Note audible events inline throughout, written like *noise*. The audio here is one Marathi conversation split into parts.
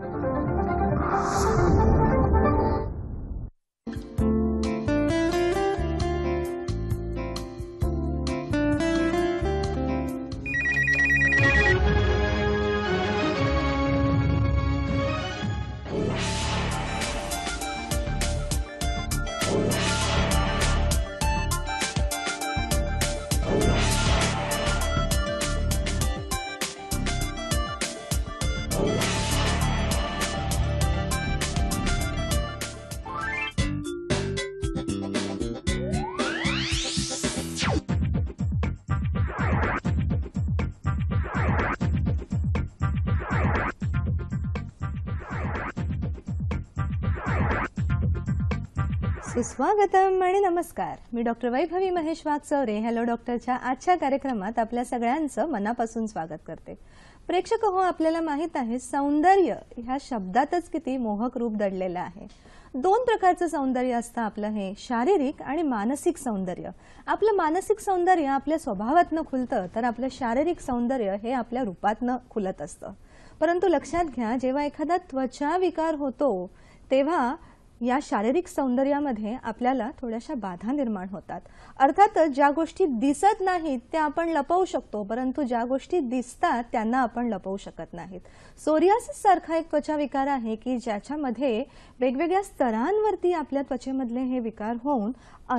Thank you. सुस्वागतम आणि नमस्कार मी डॉक्टर वैभवी महेश वागचौरे हॅलो डॉक्टरच्या आजच्या कार्यक्रमात आपल्या सगळ्यांचं मनापासून स्वागत करते प्रेक्षक हो आपल्याला माहीत आहे सौंदर्य ह्या शब्दातच किती मोहक रूप दडलेलं आहे दोन प्रकारचं सौंदर्य असतं आपलं हे शारीरिक आणि मानसिक सौंदर्य आपलं मानसिक सौंदर्य आपल्या स्वभावातनं खुलतं तर आपलं शारीरिक सौंदर्य हे आपल्या रूपातनं खुलत असतं परंतु लक्षात घ्या जेव्हा एखादा त्वचा विकार होतो तेव्हा या शारीरिक सौंदर्यामध्ये आपल्याला थोड्याशा बाधा निर्माण होतात अर्थातच ज्या गोष्टी दिसत नाहीत त्या आपण लपवू शकतो परंतु ज्या गोष्टी दिसतात त्यांना आपण लपवू शकत नाहीत सोरियासिस सारखा एक त्वचा विकार आहे की ज्याच्यामध्ये वेगवेगळ्या स्तरांवरती आपल्या त्वचेमधले हे विकार होऊन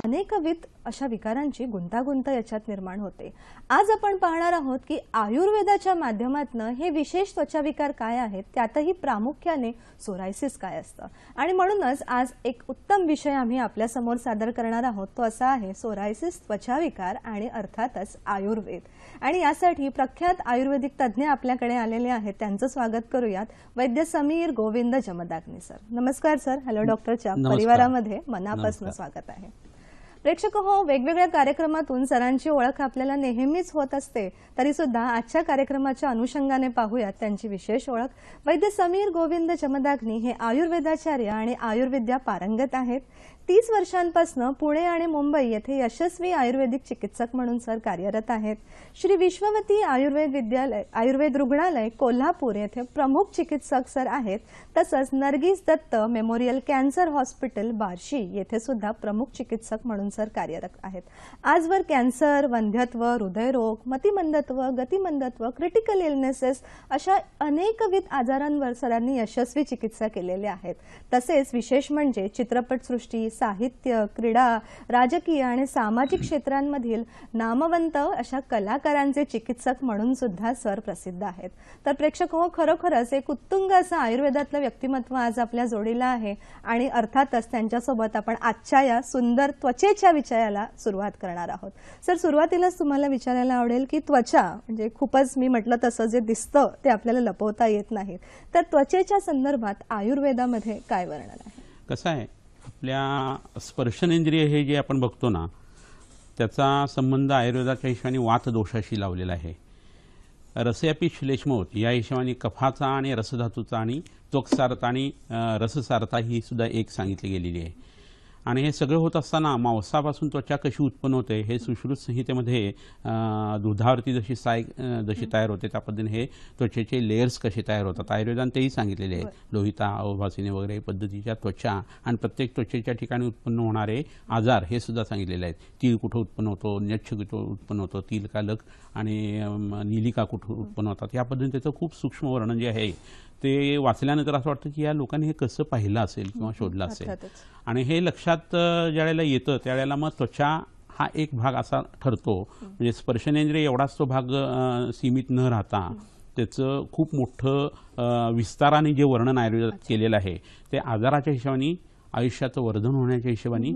अनेकविध अशा विकारांची गुंतागुंत याच्यात निर्माण होते आज आपण पाहणार आहोत की आयुर्वेदाच्या माध्यमातनं हे विशेष त्वचा विकार काय आहेत त्यातही प्रामुख्याने सोरायसिस काय असतं आणि म्हणूनच आज एक उत्तम विषय आम्ही आपल्यासमोर सादर करणार आहोत तो असा आहे सोरायसिस त्वचा विकार आणि अर्थातच आयुर्वेद आणि यासाठी प्रख्यात आयुर्वेदिक तज्ज्ञ आपल्याकडे आलेले आहेत त्यांचं स्वागत करूयात वैद्य समीर गोविंद जमदाग्नी सर नमस्कार सर हॅलो डॉक्टरच्या परिवारामध्ये मनापासून स्वागत आहे प्रेक्षक हो वेगवेगळ्या कार्यक्रमातून सरांची ओळख आपल्याला नेहमीच होत असते तरी सुद्धा आजच्या कार्यक्रमाच्या अनुषंगाने पाहूयात त्यांची विशेष ओळख वैद्य समीर गोविंद जमदाग्नी हे आयुर्वेदाचार्य आणि आयुर्विद्या पारंगत आहेत तीस वर्षांपासून पुणे आणि मुंबई येथे यशस्वी आयुर्वेदिक चिकित्सक म्हणून सर कार्यरत आहेत श्री विश्ववती आयुर्वेद विद्यालय आयुर्वेद रुग्णालय कोल्हापूर येथे प्रमुख चिकित्सक सर आहेत तसंच Nargis Dutt memorial cancer hospital Barshi येथे सुद्धा प्रमुख चिकित्सक म्हणून सर कार्यरत आहेत आजवर कॅन्सर वंध्यत्व हृदयरोग मतिमंदत्व गतिमंदत्व क्रिटिकल इलनेसेस अशा अनेकविध आजारांवर सरांनी यशस्वी चिकित्सा केलेल्या आहेत तसेच विशेष म्हणजे चित्रपटसृष्टी साहित्य क्रीडा राजकीय आणि सामाजिक क्षेत्रांमधील नामवंत अशा कलाकारांचे चिकित्सक म्हणून सुद्धा सर प्रसिद्ध आहेत तर प्रेक्षक हो खरोखरच एक उत्तुंग असं आयुर्वेदातलं व्यक्तिमत्व आज आपल्या जोडीला आहे आणि अर्थातच त्यांच्यासोबत आपण आजच्या या सुंदर त्वचेच्या विचाराला सुरुवात करणार आहोत सर सुरुवातीलाच तुम्हाला विचारायला आवडेल की त्वचा म्हणजे खूपच मी म्हटलं तसं जे दिसतं ते आपल्याला लपवता येत नाही तर त्वचेच्या संदर्भात आयुर्वेदामध्ये काय वर्णन आहे कसं आहे आपल्या स्पर्शनेंद्रिय हे जे आपण बघतो ना त्याचा संबंध आयुर्वेदाच्या हिशोबाने वात दोषाशी लावलेला आहे रसयापी श्लेष्मोत या हिशोबाने कफाचा आणि रसधातूचा आणि त्वकसारता आणि रससारता ही सुद्धा एक सांगितली गेलेली आहे आणि हे सगळं होत असताना मांसापासून त्वचा कशी उत्पन्न होते हे सुश्रुत संहितेमध्ये दुधावरती जशी साय जशी तयार होते त्या पद्धतीने हे त्वचेचे लेयर्स कसे तयार होतात आयुर्वेदान तेही सांगितलेले आहे लोहिता अवभासिने वगैरे पद्धतीच्या त्वचा आणि प्रत्येक त्वचेच्या ठिकाणी उत्पन्न होणारे आजार हे सुद्धा सांगितलेले आहेत तीळ कुठं उत्पन्न होतो नच्छ कुठं उत्पन्न होतो तिलकालक आणि नीलिका कुठं उत्पन्न होतात या पद्धतीने त्याचं खूप सूक्ष्म वर्णन जे आहे ते वाचल्यानंतर असं वाटतं की या लोकांनी हे कसं पाहिलं असेल किंवा शोधलं असेल आणि हे लक्षात वेळेला येतं त्यावेळेला मग त्वचा हा एक भाग असा ठरतो म्हणजे स्पर्शनेंद्रिय एवढाच तो भाग सीमित न राहता त्याचं खूप मोठं विस्ताराने जे वर्णन आयुर्वेदात केलेलं आहे ते आजाराच्या हिशोबाने आयुष्याचं वर्धन होण्याच्या हिशोबाने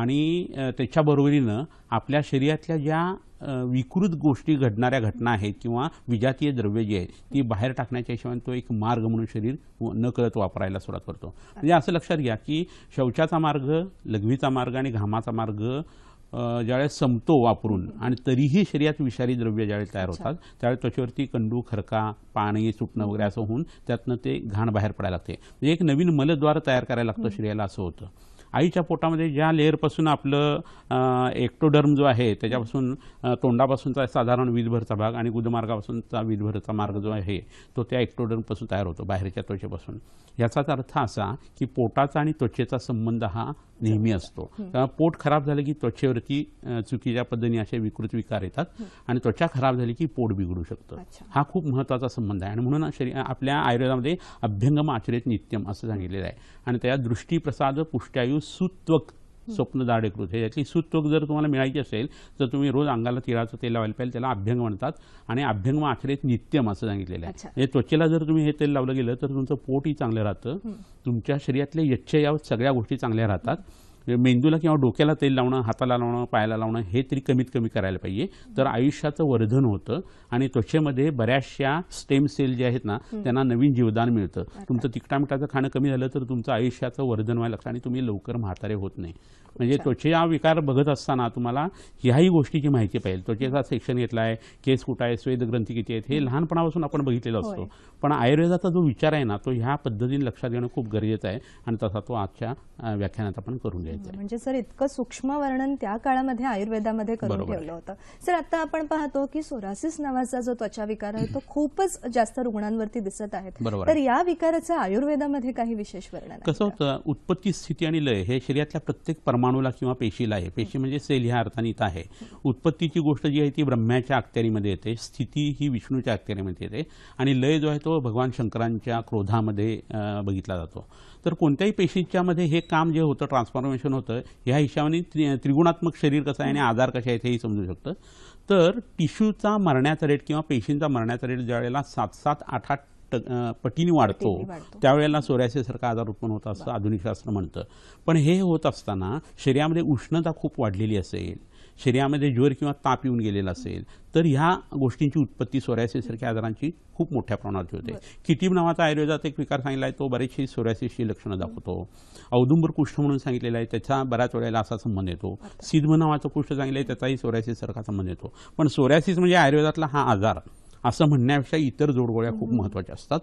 आणि त्याच्या आपल्या शरीरातल्या ज्या विकृत गोष्टी घडणाऱ्या घटना आहेत किंवा विजातीय द्रव्य जी आहेत ती बाहेर टाकण्याच्या हिशोबाने तो एक मार्ग म्हणून शरीर न करत वापरायला सुरुवात करतो म्हणजे असं लक्षात घ्या की शौचाचा मार्ग लघवीचा मार्ग आणि घामाचा मार्ग ज्यावेळेस संपतो वापरून आणि तरीही शरीरात विषारी द्रव्य ज्यावेळेस तयार होतात त्यावेळेस त्वचेवरती कंडू खरका पाणी सुटणं वगैरे असं होऊन त्यातनं ते घाण बाहेर पडायला लागते म्हणजे एक नवीन मलद्वार तयार करायला लागतं शरीराला असं होतं आईच्या पोटामध्ये ज्या लेअरपासून आपलं एक्टोडर्म जो आहे त्याच्यापासून तोंडापासूनचा साधारण वीजभरचा भाग आणि गुदमार्गापासूनचा वीजभरचा मार्ग जो आहे तो त्या एक्टोडर्मपासून तयार होतो बाहेरच्या त्वचेपासून याचाच अर्थ असा की पोटाचा आणि त्वचेचा संबंध हा नेहमी असतो पोट खराब झालं की त्वचेवरती चुकीच्या पद्धतीने असे विकृत विकार येतात आणि त्वचा खराब झाली की पोट बिघडू शकतं हा खूप महत्त्वाचा संबंध आहे आणि म्हणून शरीर आपल्या आयुर्वेदामध्ये अभ्यंगम आचरित नित्यम असं सांगितलेलं आहे आणि त्या दृष्टीप्रसाद पुष्ट्यायू सुत्वक स्वप्न जाडेकृत हे यातली सुत्वक जर तुम्हाला मिळायची असेल तर तुम्ही रोज अंगाला तिळाचं तेल लावायला पाहिजे त्याला अभ्यंग म्हणतात आणि अभ्यंग अखेरीत नित्यम असं सांगितलेलं आहे म्हणजे त्वचेला जर तुम्ही हे तेल लावलं गेलं तर तुमचं पोटही चांगलं राहतं तुमच्या शरीरातल्या यच्छ या सगळ्या गोष्टी चांगल्या राहतात म्हणजे मेंदूला किंवा डोक्याला तेल लावणं हाताला लावणं पायाला लावणं हे तरी कमीत कमी करायला पाहिजे तर आयुष्याचं वर्धन होतं आणि त्वचेमध्ये बऱ्याचशा स्टेम सेल जे आहेत ना त्यांना नवीन जीवदान मिळतं तुमचं तिकटामिटाचं खाणं कमी झालं तर तुमचं आयुष्याचं वर्धन व्हायला लागतं आणि तुम्ही लवकर म्हातारे होत नाही म्हणजे त्वचेचा विकार बघत असताना तुम्हाला ह्याही गोष्टीची माहिती पाहिजे त्वचेचा सेक्शन घेतला आहे केस कुठं आहे स्वेद ग्रंथी किती आहेत हे लहानपणापासून आपण बघितलेलं असतो पण आयुर्वेदाचा जो विचार आहे ना तो ह्या पद्धतीने लक्षात घेणं खूप गरजेचं आहे आणि तसा तो आजच्या व्याख्यानात आपण करून घ्यायचा म्हणजे सर इतकं सूक्ष्म वर्णन त्या काळामध्ये आयुर्वेदामध्ये करून ठेवलं होतं सर आता आपण पाहतो की सोरासिस नावाचा जो त्वचा विकार आहे तो खूपच जास्त रुग्णांवरती दिसत आहेत तर या विकाराचं आयुर्वेदामध्ये काही विशेष वर्णन कसं होतं उत्पत्ती स्थिती आणि लय हे शरीरातल्या प्रत्येक परमाणूला किंवा पेशीला आहे पेशी म्हणजे सेल ह्या अर्थाने इथं आहे उत्पत्तीची गोष्ट जी आहे ती ब्रह्म्याच्या अखत्यारीमध्ये येते स्थिती ही विष्णूच्या अखत्यारीमध्ये येते आणि लय जो आहे तो भगवान शंकरांच्या क्रोधामध्ये बघितला जातो तर कोणत्याही पेशीच्यामध्ये हे काम जे होतं ट्रान्सफॉर्मेशन होतं ह्या हिशोबाने त्रिगुणात्मक शरीर कसं आहे आणि आजार कसे आहेत हेही समजू शकतं तर टिश्यूचा मरण्याचा रेट किंवा पेशींचा मरण्याचा रेट वेळेला सात सात आठ आठ पटीने वाढतो त्यावेळेला सोऱ्यासेसारखा आजार उत्पन्न होता असं आधुनिक शास्त्र म्हणतं पण हे होत असताना शरीरामध्ये उष्णता खूप वाढलेली असेल शरीरामध्ये ज्वर किंवा ताप येऊन गेलेला असेल तर ह्या गोष्टींची उत्पत्ती सोऱ्यासीसारख्या आजारांची खूप मोठ्या प्रमाणात होते किटीब नावाचा आयुर्वेदात एक विकार सांगितला आहे तो बरेचशी सोऱ्यासीसची लक्षणं दाखवतो औदुंबर कुष्ठ म्हणून सांगितलेला आहे त्याचा बऱ्याच वेळेला असा संबंध येतो सिद्ध नावाचा कुष्ठ सांगितलं आहे त्याचाही सोऱ्यासीसारखा संबंध येतो पण सोऱ्यासीस म्हणजे आयुर्वेदातला हा आजार असं म्हणण्यापेक्षा इतर जोडगोळ्या खूप महत्त्वाच्या असतात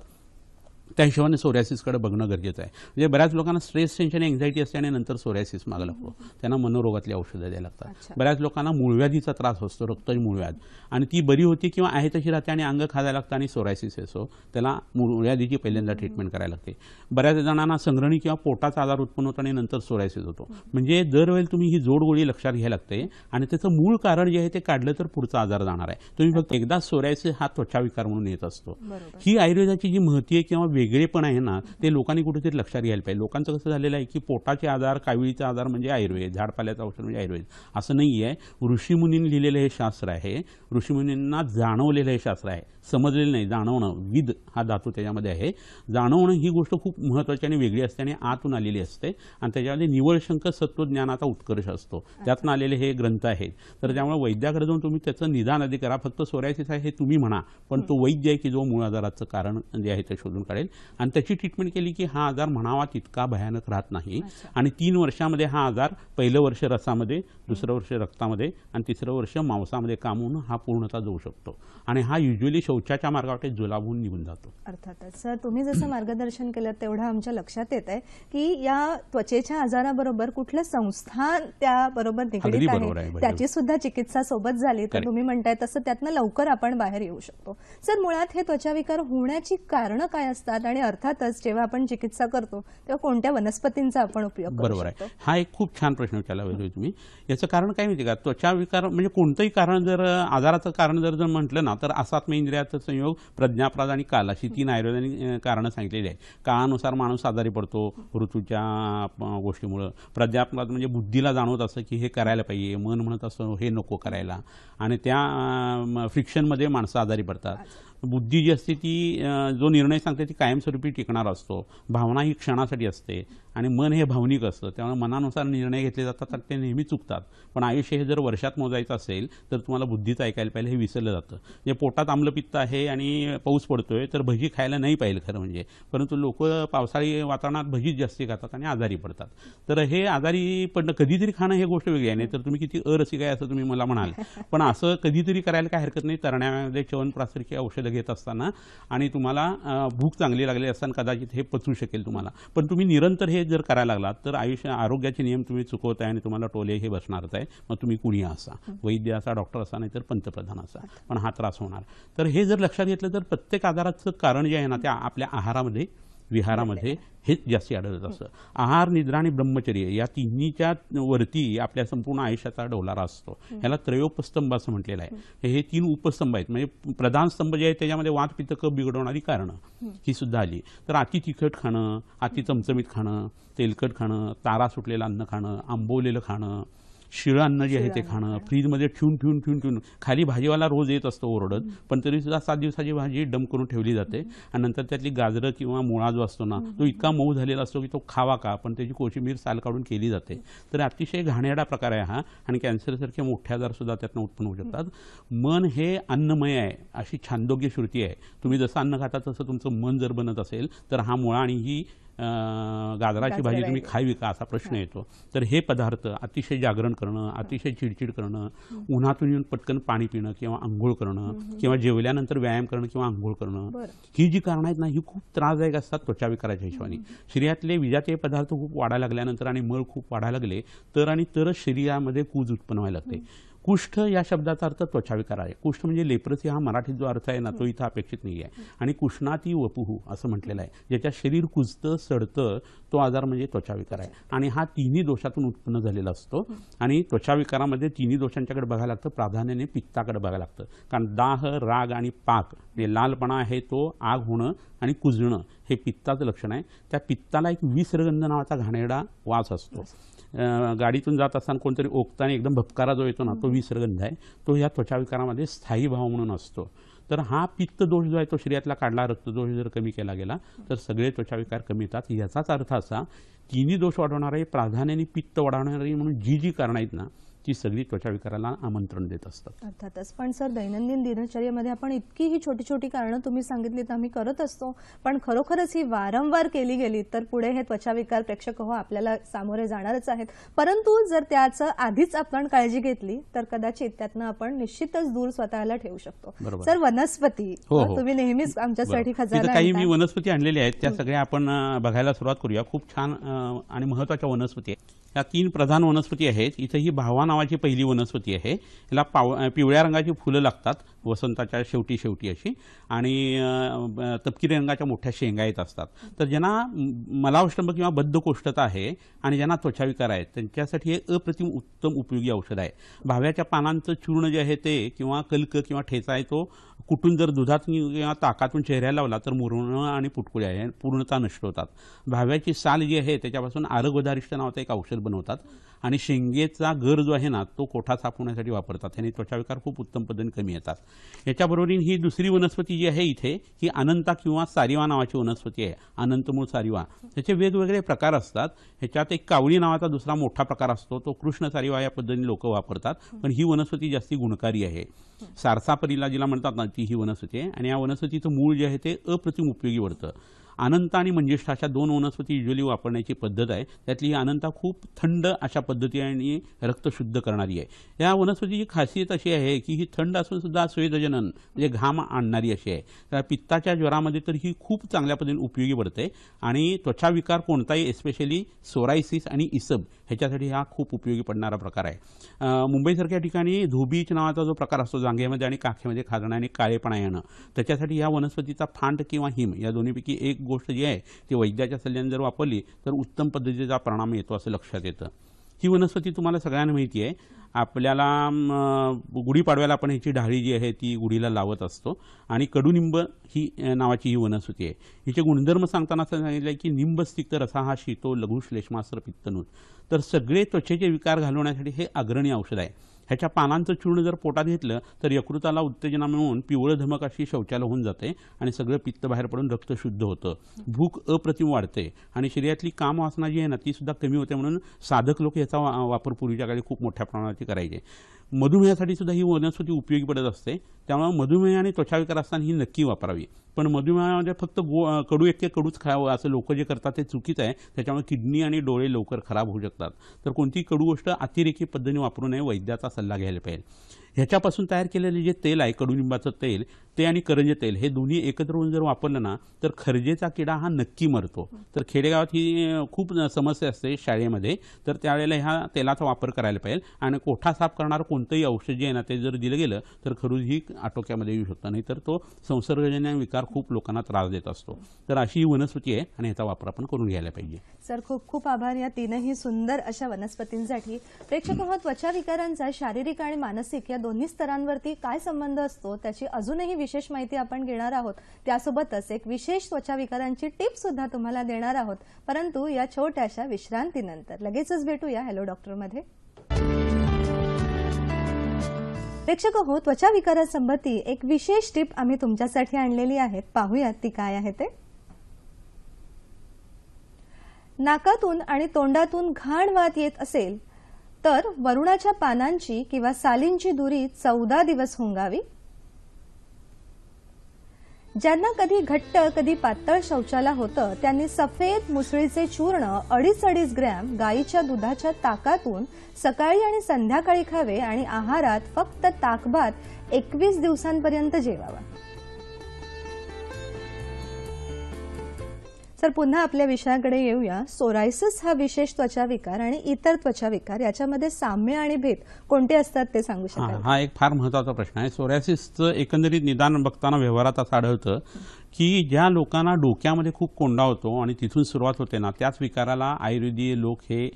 त्या हिशोबाने सोरायसिसकडे बघणं गरजेचं आहे म्हणजे बऱ्याच लोकांना स्ट्रेस टेन्शन एन्झायटी असते आणि नंतर सोरायसिस मागं लागतो त्यांना मनोरोगातली औषधं द्यायला लागतात बऱ्याच लोकांना मूळव्याधीचा त्रास असतो रक्त मूळव्याध आणि ती बरी होती किंवा आहे तशी राहते आणि अंग खायला लागतं आणि सोरायसिस असो त्याला मूळव्याधीची पहिल्यांदा ट्रीटमेंट करायला लागते बऱ्याच जणांना संग्रहणी किंवा पोटाचा आजार उत्पन्न होतो आणि नंतर सोरायसिस होतो म्हणजे दरवेळी तुम्ही ही जोडगोळी लक्षात घ्यायला लागते आणि त्याचं मूळ कारण जे आहे ते काढलं तर पुढचा आजार जाणार आहे तुम्ही फक्त एकदा सोरायसिस हा त्वचा विकार म्हणून येत असतो ही आयुर्वेदाची जी महती आहे किंवा वेगळेपण आहे ना ते लोकांनी कुठेतरी लक्षात घ्यायला पाहिजे लोकांचं कसं झालेलं आहे की पोटाचे आजार कावीळीचा आजार म्हणजे आयुर्वेद झाडपाल्याचं औषध म्हणजे आयुर्वेद असं नाही आहे ऋषीमुनींनी लिहिलेलं हे शास्त्र आहे ऋषीमुनींना जाणवलेलं हे शास्त्र आहे समजलेलं नाही जाणवणं विद हा धातू त्याच्यामध्ये आहे जाणवणं ही गोष्ट खूप महत्त्वाची आणि वेगळी असते आणि आतून आलेली असते आणि त्याच्यामध्ये निवळशंक सत्वज्ञानाचा उत्कर्ष असतो त्यातून आलेले हे ग्रंथ आहेत तर त्यामुळे वैद्याकडे जाऊन तुम्ही त्याचं निदान आधी करा फक्त सोऱ्याचे आहे हे तुम्ही म्हणा पण तो वैद्य आहे की जो मूळ आजाराचं कारण जे आहे ते शोधून काढेल आणि त्याची ट्रीटमेंट केली की हा आजार म्हणावा तितका भयानक राहत नाही आणि तीन वर्षामध्ये हा आजार पहिलं वर्ष रसामध्ये दुसरं वर्ष रक्तामध्ये आणि तिसरं वर्ष मांसामध्ये कामून हा पूर्णता जाऊ शकतो आणि हा युजली शौचाच्या मार्गावर जुलाबून निघून जातो अर्थातच सर तुम्ही जसं मार्गदर्शन केलं तेवढं आमच्या लक्षात येत आहे की या त्वचेच्या आजाराबरोबर कुठलं संस्थान त्याबरोबर निघाली आहे त्याची सुद्धा चिकित्सा सोबत झाली तर तुम्ही म्हणताय तसं त्यातनं लवकर आपण बाहेर येऊ शकतो सर मुळात हे त्वचा विकार होण्याची कारण काय असतात आणि अर्थातच जेव्हा आपण चिकित्सा करतो तेव्हा कोणत्या वनस्पतींचा आपण उपयोग बरोबर आहे हा एक खूप छान प्रश्न विचारला पाहिजे तुम्ही याचं कारण काय माहिती का त्वचा विकार म्हणजे कोणतंही कारण जर आजाराचं कारण जर जर म्हटलं ना तर असात्म इंद्रियाचा संयोग प्रज्ञाप्राद आणि काल अशी तीन आयुर्वेदानी कारणं सांगितलेली आहेत काळानुसार माणूस आजारी पडतो ऋतूच्या गोष्टीमुळं प्रज्ञाप्राद म्हणजे बुद्धीला जाणवत असं की हे करायला पाहिजे मन म्हणत असं हे नको करायला आणि त्या फ्रिक्शनमध्ये माणसं आजारी पडतात बुद्धी जी असते ती जो निर्णय सांगते ती कायमस्वरूपी टिकणार असतो भावना ही क्षणासाठी असते आणि मन हे भावनिक असतं त्यामुळे मनानुसार निर्णय घेतले जातात तर ते नेहमी चुकतात पण आयुष्य हे जर वर्षात मोजायचं असेल तर तुम्हाला बुद्धीचं ऐकायला पाहिजे हे विसरलं जातं म्हणजे पोटात आम्लपित्त आहे आणि पाऊस पडतोय तर भजी खायला नाही पाहिजे खरं म्हणजे परंतु लोक पावसाळी वातावरणात भजीच जास्ती खातात आणि आजारी पडतात तर हे आजारी पडणं कधीतरी खाणं हे गोष्ट वेगळी आहे नाही तर तुम्ही किती अरसिक आहे असं तुम्ही मला म्हणाल पण असं कधीतरी करायला काय हरकत नाही तरण्यामध्ये चवनप्रासरीची औषधं औषधं घेत असताना आणि तुम्हाला भूक चांगली लागली असताना कदाचित हे पचू शकेल तुम्हाला पण तुम्ही निरंतर हे जर करायला लागलात तर आयुष्य आरोग्याचे नियम तुम्ही चुकवत आहे आणि तुम्हाला टोले हे बसणारच आहे मग तुम्ही कुणी असा वैद्य असा डॉक्टर असा नाही तर पंतप्रधान असा पण हा त्रास होणार तर हे जर लक्षात घेतलं तर प्रत्येक आजाराचं कारण जे आहे ना त्या आपल्या आहारामध्ये विहारामध्ये हेच जास्ती आढळत हो. असतं आहार निद्रा आणि ब्रह्मचर्य या तिन्हीच्या वरती आपल्या संपूर्ण आयुष्याचा डोलारा असतो हो. ह्याला त्रयोपस्तंभ असं म्हटलेलं आहे हो. हे तीन उपस्तंभ आहेत म्हणजे प्रधान स्तंभ जे आहेत त्याच्यामध्ये वात पितक बिघडवणारी कारणं ही सुद्धा आली तर अति तिखट खाणं अति चमचमीत खाणं तेलकट खाणं तारा सुटलेलं अन्न खाणं आंबवलेलं खाणं शिळं अन्न जे आहे ते खाणं फ्रीजमध्ये ठेवून ठेवून ठेवून ठेवून खाली भाजीवाला रोज येत असतो ओरडत पण तरीसुद्धा सात दिवसाची भाजी डम करून ठेवली जाते आणि नंतर त्यातली गाजरं किंवा मुळा जो असतो ना तो इतका मऊ झालेला असतो की तो खावा का पण त्याची कोशिंबीर साल काढून केली जाते तर अतिशय घाणेडा प्रकार आहे हा आणि कॅन्सरसारखे मोठे आजारसुद्धा त्यातनं उत्पन्न होऊ शकतात मन हे अन्नमय आहे अशी छानदोग्य श्रुती आहे तुम्ही जसं अन्न खाता तसं तुमचं मन जर बनत असेल तर हा मुळा आणि ही गाजराची भाजी तुम्ही खावी का असा प्रश्न येतो तर हे पदार्थ अतिशय जागरण करणं अतिशय चिडचिड करणं उन्हातून येऊन पटकन पाणी पिणं किंवा आंघोळ करणं किंवा जेवल्यानंतर व्यायाम करणं किंवा आंघोळ करणं ही जी कारणं आहेत ना ही खूप त्रासदायक असतात त्वचा विकाराच्या हिशोबाने शरीरातले विजाते पदार्थ खूप वाढायला लागल्यानंतर आणि मळ खूप वाढायला लागले तर आणि तरच शरीरामध्ये कूज उत्पन्न व्हायला लागते कुष्ठ या शब्दाचा अर्थ त्वचाविकार आहे कुष्ठ म्हणजे लेप्रसी हा मराठीत जो अर्थ आहे ना तो इथं अपेक्षित नाही आहे आणि कुष्णाती वपुहू असं म्हटलेलं आहे ज्याच्या शरीर कुजतं सडतं तो आजार म्हणजे त्वचाविकार आहे आणि हा तिन्ही दोषातून उत्पन्न झालेला असतो आणि त्वचाविकारामध्ये तिन्ही दोषांच्याकडे बघायला लागतं प्राधान्याने पित्ताकडे बघायला लागतं कारण दाह राग आणि पाक म्हणजे लालपणा आहे तो आग होणं आणि कुजणं हे पित्ताचं लक्षण आहे त्या पित्ताला एक विसर्गंध नावाचा घाणेरडा वास असतो गाडीतून जात असताना कोणतरी ओकताना एकदम भपकारा जो येतो ना तो विसर्गंध आहे तो या त्वचाविकारामध्ये स्थायी भाव म्हणून असतो तर हा पित्त दोष जो आहे तो शरीरातला काढला रक्तदोष जर कमी केला गेला तर सगळे त्वचाविकार कमी येतात याचाच अर्थ असा तिन्ही दोष वाढवणारे प्राधान्याने पित्त वाढवणारे म्हणून जी जी कारणं आहेत ना ती सगळी त्वचा विकाराला आमंत्रण देत असतात अर्थातच पण सर दैनंदिन दिनचर्येमध्ये आपण इतकी ही छोटी छोटी कारणं तुम्ही तर आम्ही करत असतो पण खरोखरच ही वारंवार केली गेली तर पुढे हे त्वचा विकार प्रेक्षक हो आपल्याला सामोरे जाणारच आहेत परंतु जर त्याचं आधीच आपण काळजी घेतली तर कदाचित त्यातनं आपण निश्चितच दूर स्वतःला ठेवू शकतो सर वनस्पती हो, हो. तुम्ही नेहमीच आमच्यासाठी खजाना काही मी वनस्पती आणलेल्या आहेत त्या सगळ्या आपण बघायला सुरुवात करूया खूप छान आणि महत्वाच्या वनस्पती आहेत या तीन प्रधान वनस्पती आहेत इथे ही भावना नावाची पहिली वनस्पती आहे याला पाव पिवळ्या रंगाची फुलं लागतात वसंताच्या शेवटी शेवटी अशी आणि तपकिरी रंगाच्या मोठ्या शेंगा येत असतात तर ज्यांना मलावष्टंभ किंवा बद्धकोष्ठता आहे आणि ज्यांना त्वचाविकार आहेत त्यांच्यासाठी हे अप्रतिम उत्तम उपयोगी औषध आहे भाव्याच्या पानांचं चूर्ण जे आहे ते किंवा कलक किंवा ठेचा आहे तो कुठून जर दुधात किंवा ताकातून चेहऱ्याला लावला तर मुरुण आणि पुटकुळ्या हे पूर्णता नष्ट होतात भाव्याची साल जी आहे त्याच्यापासून आरोग्यधारिष्ट नावाचं एक औषध बनवतात आणि शेंगेचा गर जो आहे ना तो कोठा सापवण्यासाठी वापरतात वापरतात त्वचा त्वचाविकार खूप उत्तम पद्धतीने कमी येतात याच्याबरोबरीन ही दुसरी वनस्पती जी आहे इथे ही अनंता किंवा सारिवा नावाची वनस्पती आहे अनंतमूळ सारिवा ह्याचे वेगवेगळे प्रकार असतात ह्याच्यात एक कावळी नावाचा दुसरा मोठा प्रकार असतो तो कृष्ण सारिवा या पद्धतीने लोक वापरतात पण ही वनस्पती जास्ती गुणकारी आहे सारसापरीला जिला म्हणतात ना ती ही वनस्पती आहे आणि या वनस्पतीचं मूळ जे आहे ते अप्रतिम उपयोगी पडतं अनंता आणि मंजिष्ठा अशा दोन वनस्पती युजली वापरण्याची पद्धत आहे त्यातली ही अनंता खूप थंड अशा पद्धती आणि रक्त शुद्ध करणारी आहे या वनस्पतीची खासियत अशी आहे की ही थंड असून सुद्धा स्वेदजनन म्हणजे घाम आणणारी अशी आहे तर पित्ताच्या ज्वरामध्ये तर ही खूप चांगल्या पद्धतीने उपयोगी पडते आणि त्वचा विकार कोणताही एस्पेशली सोरायसिस आणि इसब ह्याच्यासाठी हा खूप उपयोगी पडणारा प्रकार आहे मुंबईसारख्या ठिकाणी धोबीच नावाचा जो प्रकार असतो जांघेमध्ये आणि काखेमध्ये खाजणं आणि काळेपणा येणं त्याच्यासाठी या वनस्पतीचा फांड किंवा हिम या दोन्हीपैकी एक गोष्ट जी आहे ती वैद्याच्या सल्ल्याने जर वापरली तर उत्तम पद्धतीचा परिणाम येतो असं लक्षात येतं ही वनस्पती तुम्हाला सगळ्यांना माहिती आहे आपल्याला गुढीपाडव्याला आपण ह्याची ढाळी जी आहे ती गुढीला लावत असतो आणि कडुनिंब ही नावाची ही वनस्पती आहे हिचे गुणधर्म सांगताना असं सांगितलं आहे की निंबस्तिक्त रसा हा शीतो लघु श्लेष्मास्त्र पित्तनूत तर सगळे त्वचेचे विकार घालवण्यासाठी हे अग्रणी औषध आहे ह्याच्या पानांचं चूर्ण जर पोटात घेतलं तर यकृताला उत्तेजना मिळून पिवळं धमक अशी शौचालय होऊन जाते आणि सगळं पित्त बाहेर पडून रक्त शुद्ध होतं भूक अप्रतिम वाढते आणि शरीरातली काम वासना जी आहे ना ती सुद्धा कमी होते म्हणून साधक लोक याचा वापर पूर्वीच्या काळी खूप मोठ्या प्रमाणावरती करायचे मधुमेहासाठी सुद्धा ही वनस्पती उपयोगी पडत असते त्यामुळे मधुमेह आणि त्वचा असताना ही नक्की वापरावी पण मधुमेहामध्ये फक्त गो कडू एक कडूच खावं असं लोक जे करतात ते चुकीचं आहे त्याच्यामुळे किडनी आणि डोळे लवकर खराब होऊ शकतात तर कोणतीही कडू गोष्ट अतिरेकी पद्धतीने वापरू नये वैद्याचा सल्ला घ्यायला पाहिजे ह्याच्यापासून तयार केलेले जे तेल आहे कडुलिंबाचं तेल ते आणि करंजे तेल हे दोन्ही एकत्र होऊन जर वापरलं ना तर खरजेचा किडा हा नक्की मरतो तर खेडेगावात ही खूप समस्या असते शाळेमध्ये तर त्यावेळेला ह्या तेलाचा वापर करायला पाहिजे आणि कोठा साफ करणारं कोणतंही औषध जे आहे ना ते जर दिलं गेलं तर खरुज ही आटोक्यामध्ये येऊ शकतं नाहीतर तो संसर्गजन्य विकार खूप लोकांना त्रास देत असतो तर अशी ही वनस्पती आहे आणि याचा वापर आपण करून घ्यायला पाहिजे सर खूप खूप आभार या तीनही सुंदर अशा वनस्पतींसाठी प्रेक्षक त्वचा विकारांचा शारीरिक आणि मानसिक या दोन्ही स्तरांवरती काय संबंध असतो त्याची अजूनही विशेष माहिती आपण घेणार आहोत त्यासोबतच एक विशेष त्वचा विकारांची टिप सुद्धा तुम्हाला देणार आहोत परंतु या छोट्याशा विश्रांतीनंतर लगेचच भेटूया हॅलो डॉक्टरमध्ये प्रेक्षक हो त्वचा विकारासंबंधी एक विशेष टिप आम्ही तुमच्यासाठी आणलेली आहेत पाहूयात ती काय आहे ते नाकातून आणि तोंडातून घाण वात येत असेल तर वरुणाच्या पानांची किंवा सालींची दुरी चौदा दिवस होंगावी ज्यांना कधी घट्ट कधी पातळ शौचाला होतं त्यांनी सफेद मुसळीचे चूर्ण अडीच अडीच ग्रॅम गाईच्या दुधाच्या ताकातून सकाळी आणि संध्याकाळी खावे आणि आहारात फक्त ताकभात एकवीस दिवसांपर्यंत जेवावा सर पुन्हा आपल्या विषयाकडे येऊया सोरायसिस हा विशेष त्वचा विकार आणि इतर त्वचा विकार याच्यामध्ये साम्य आणि भेद कोणते असतात ते सांगू शकता हा एक फार महत्वाचा प्रश्न आहे सोरायसिसचं एकंदरीत निदान बघताना व्यवहारात असं आढळतं की ज्या लोकांना डोक्यामध्ये खूप कोंडा होतो आणि तिथून सुरुवात होते ना त्याच विकाराला आयुर्वेदीय लोक हे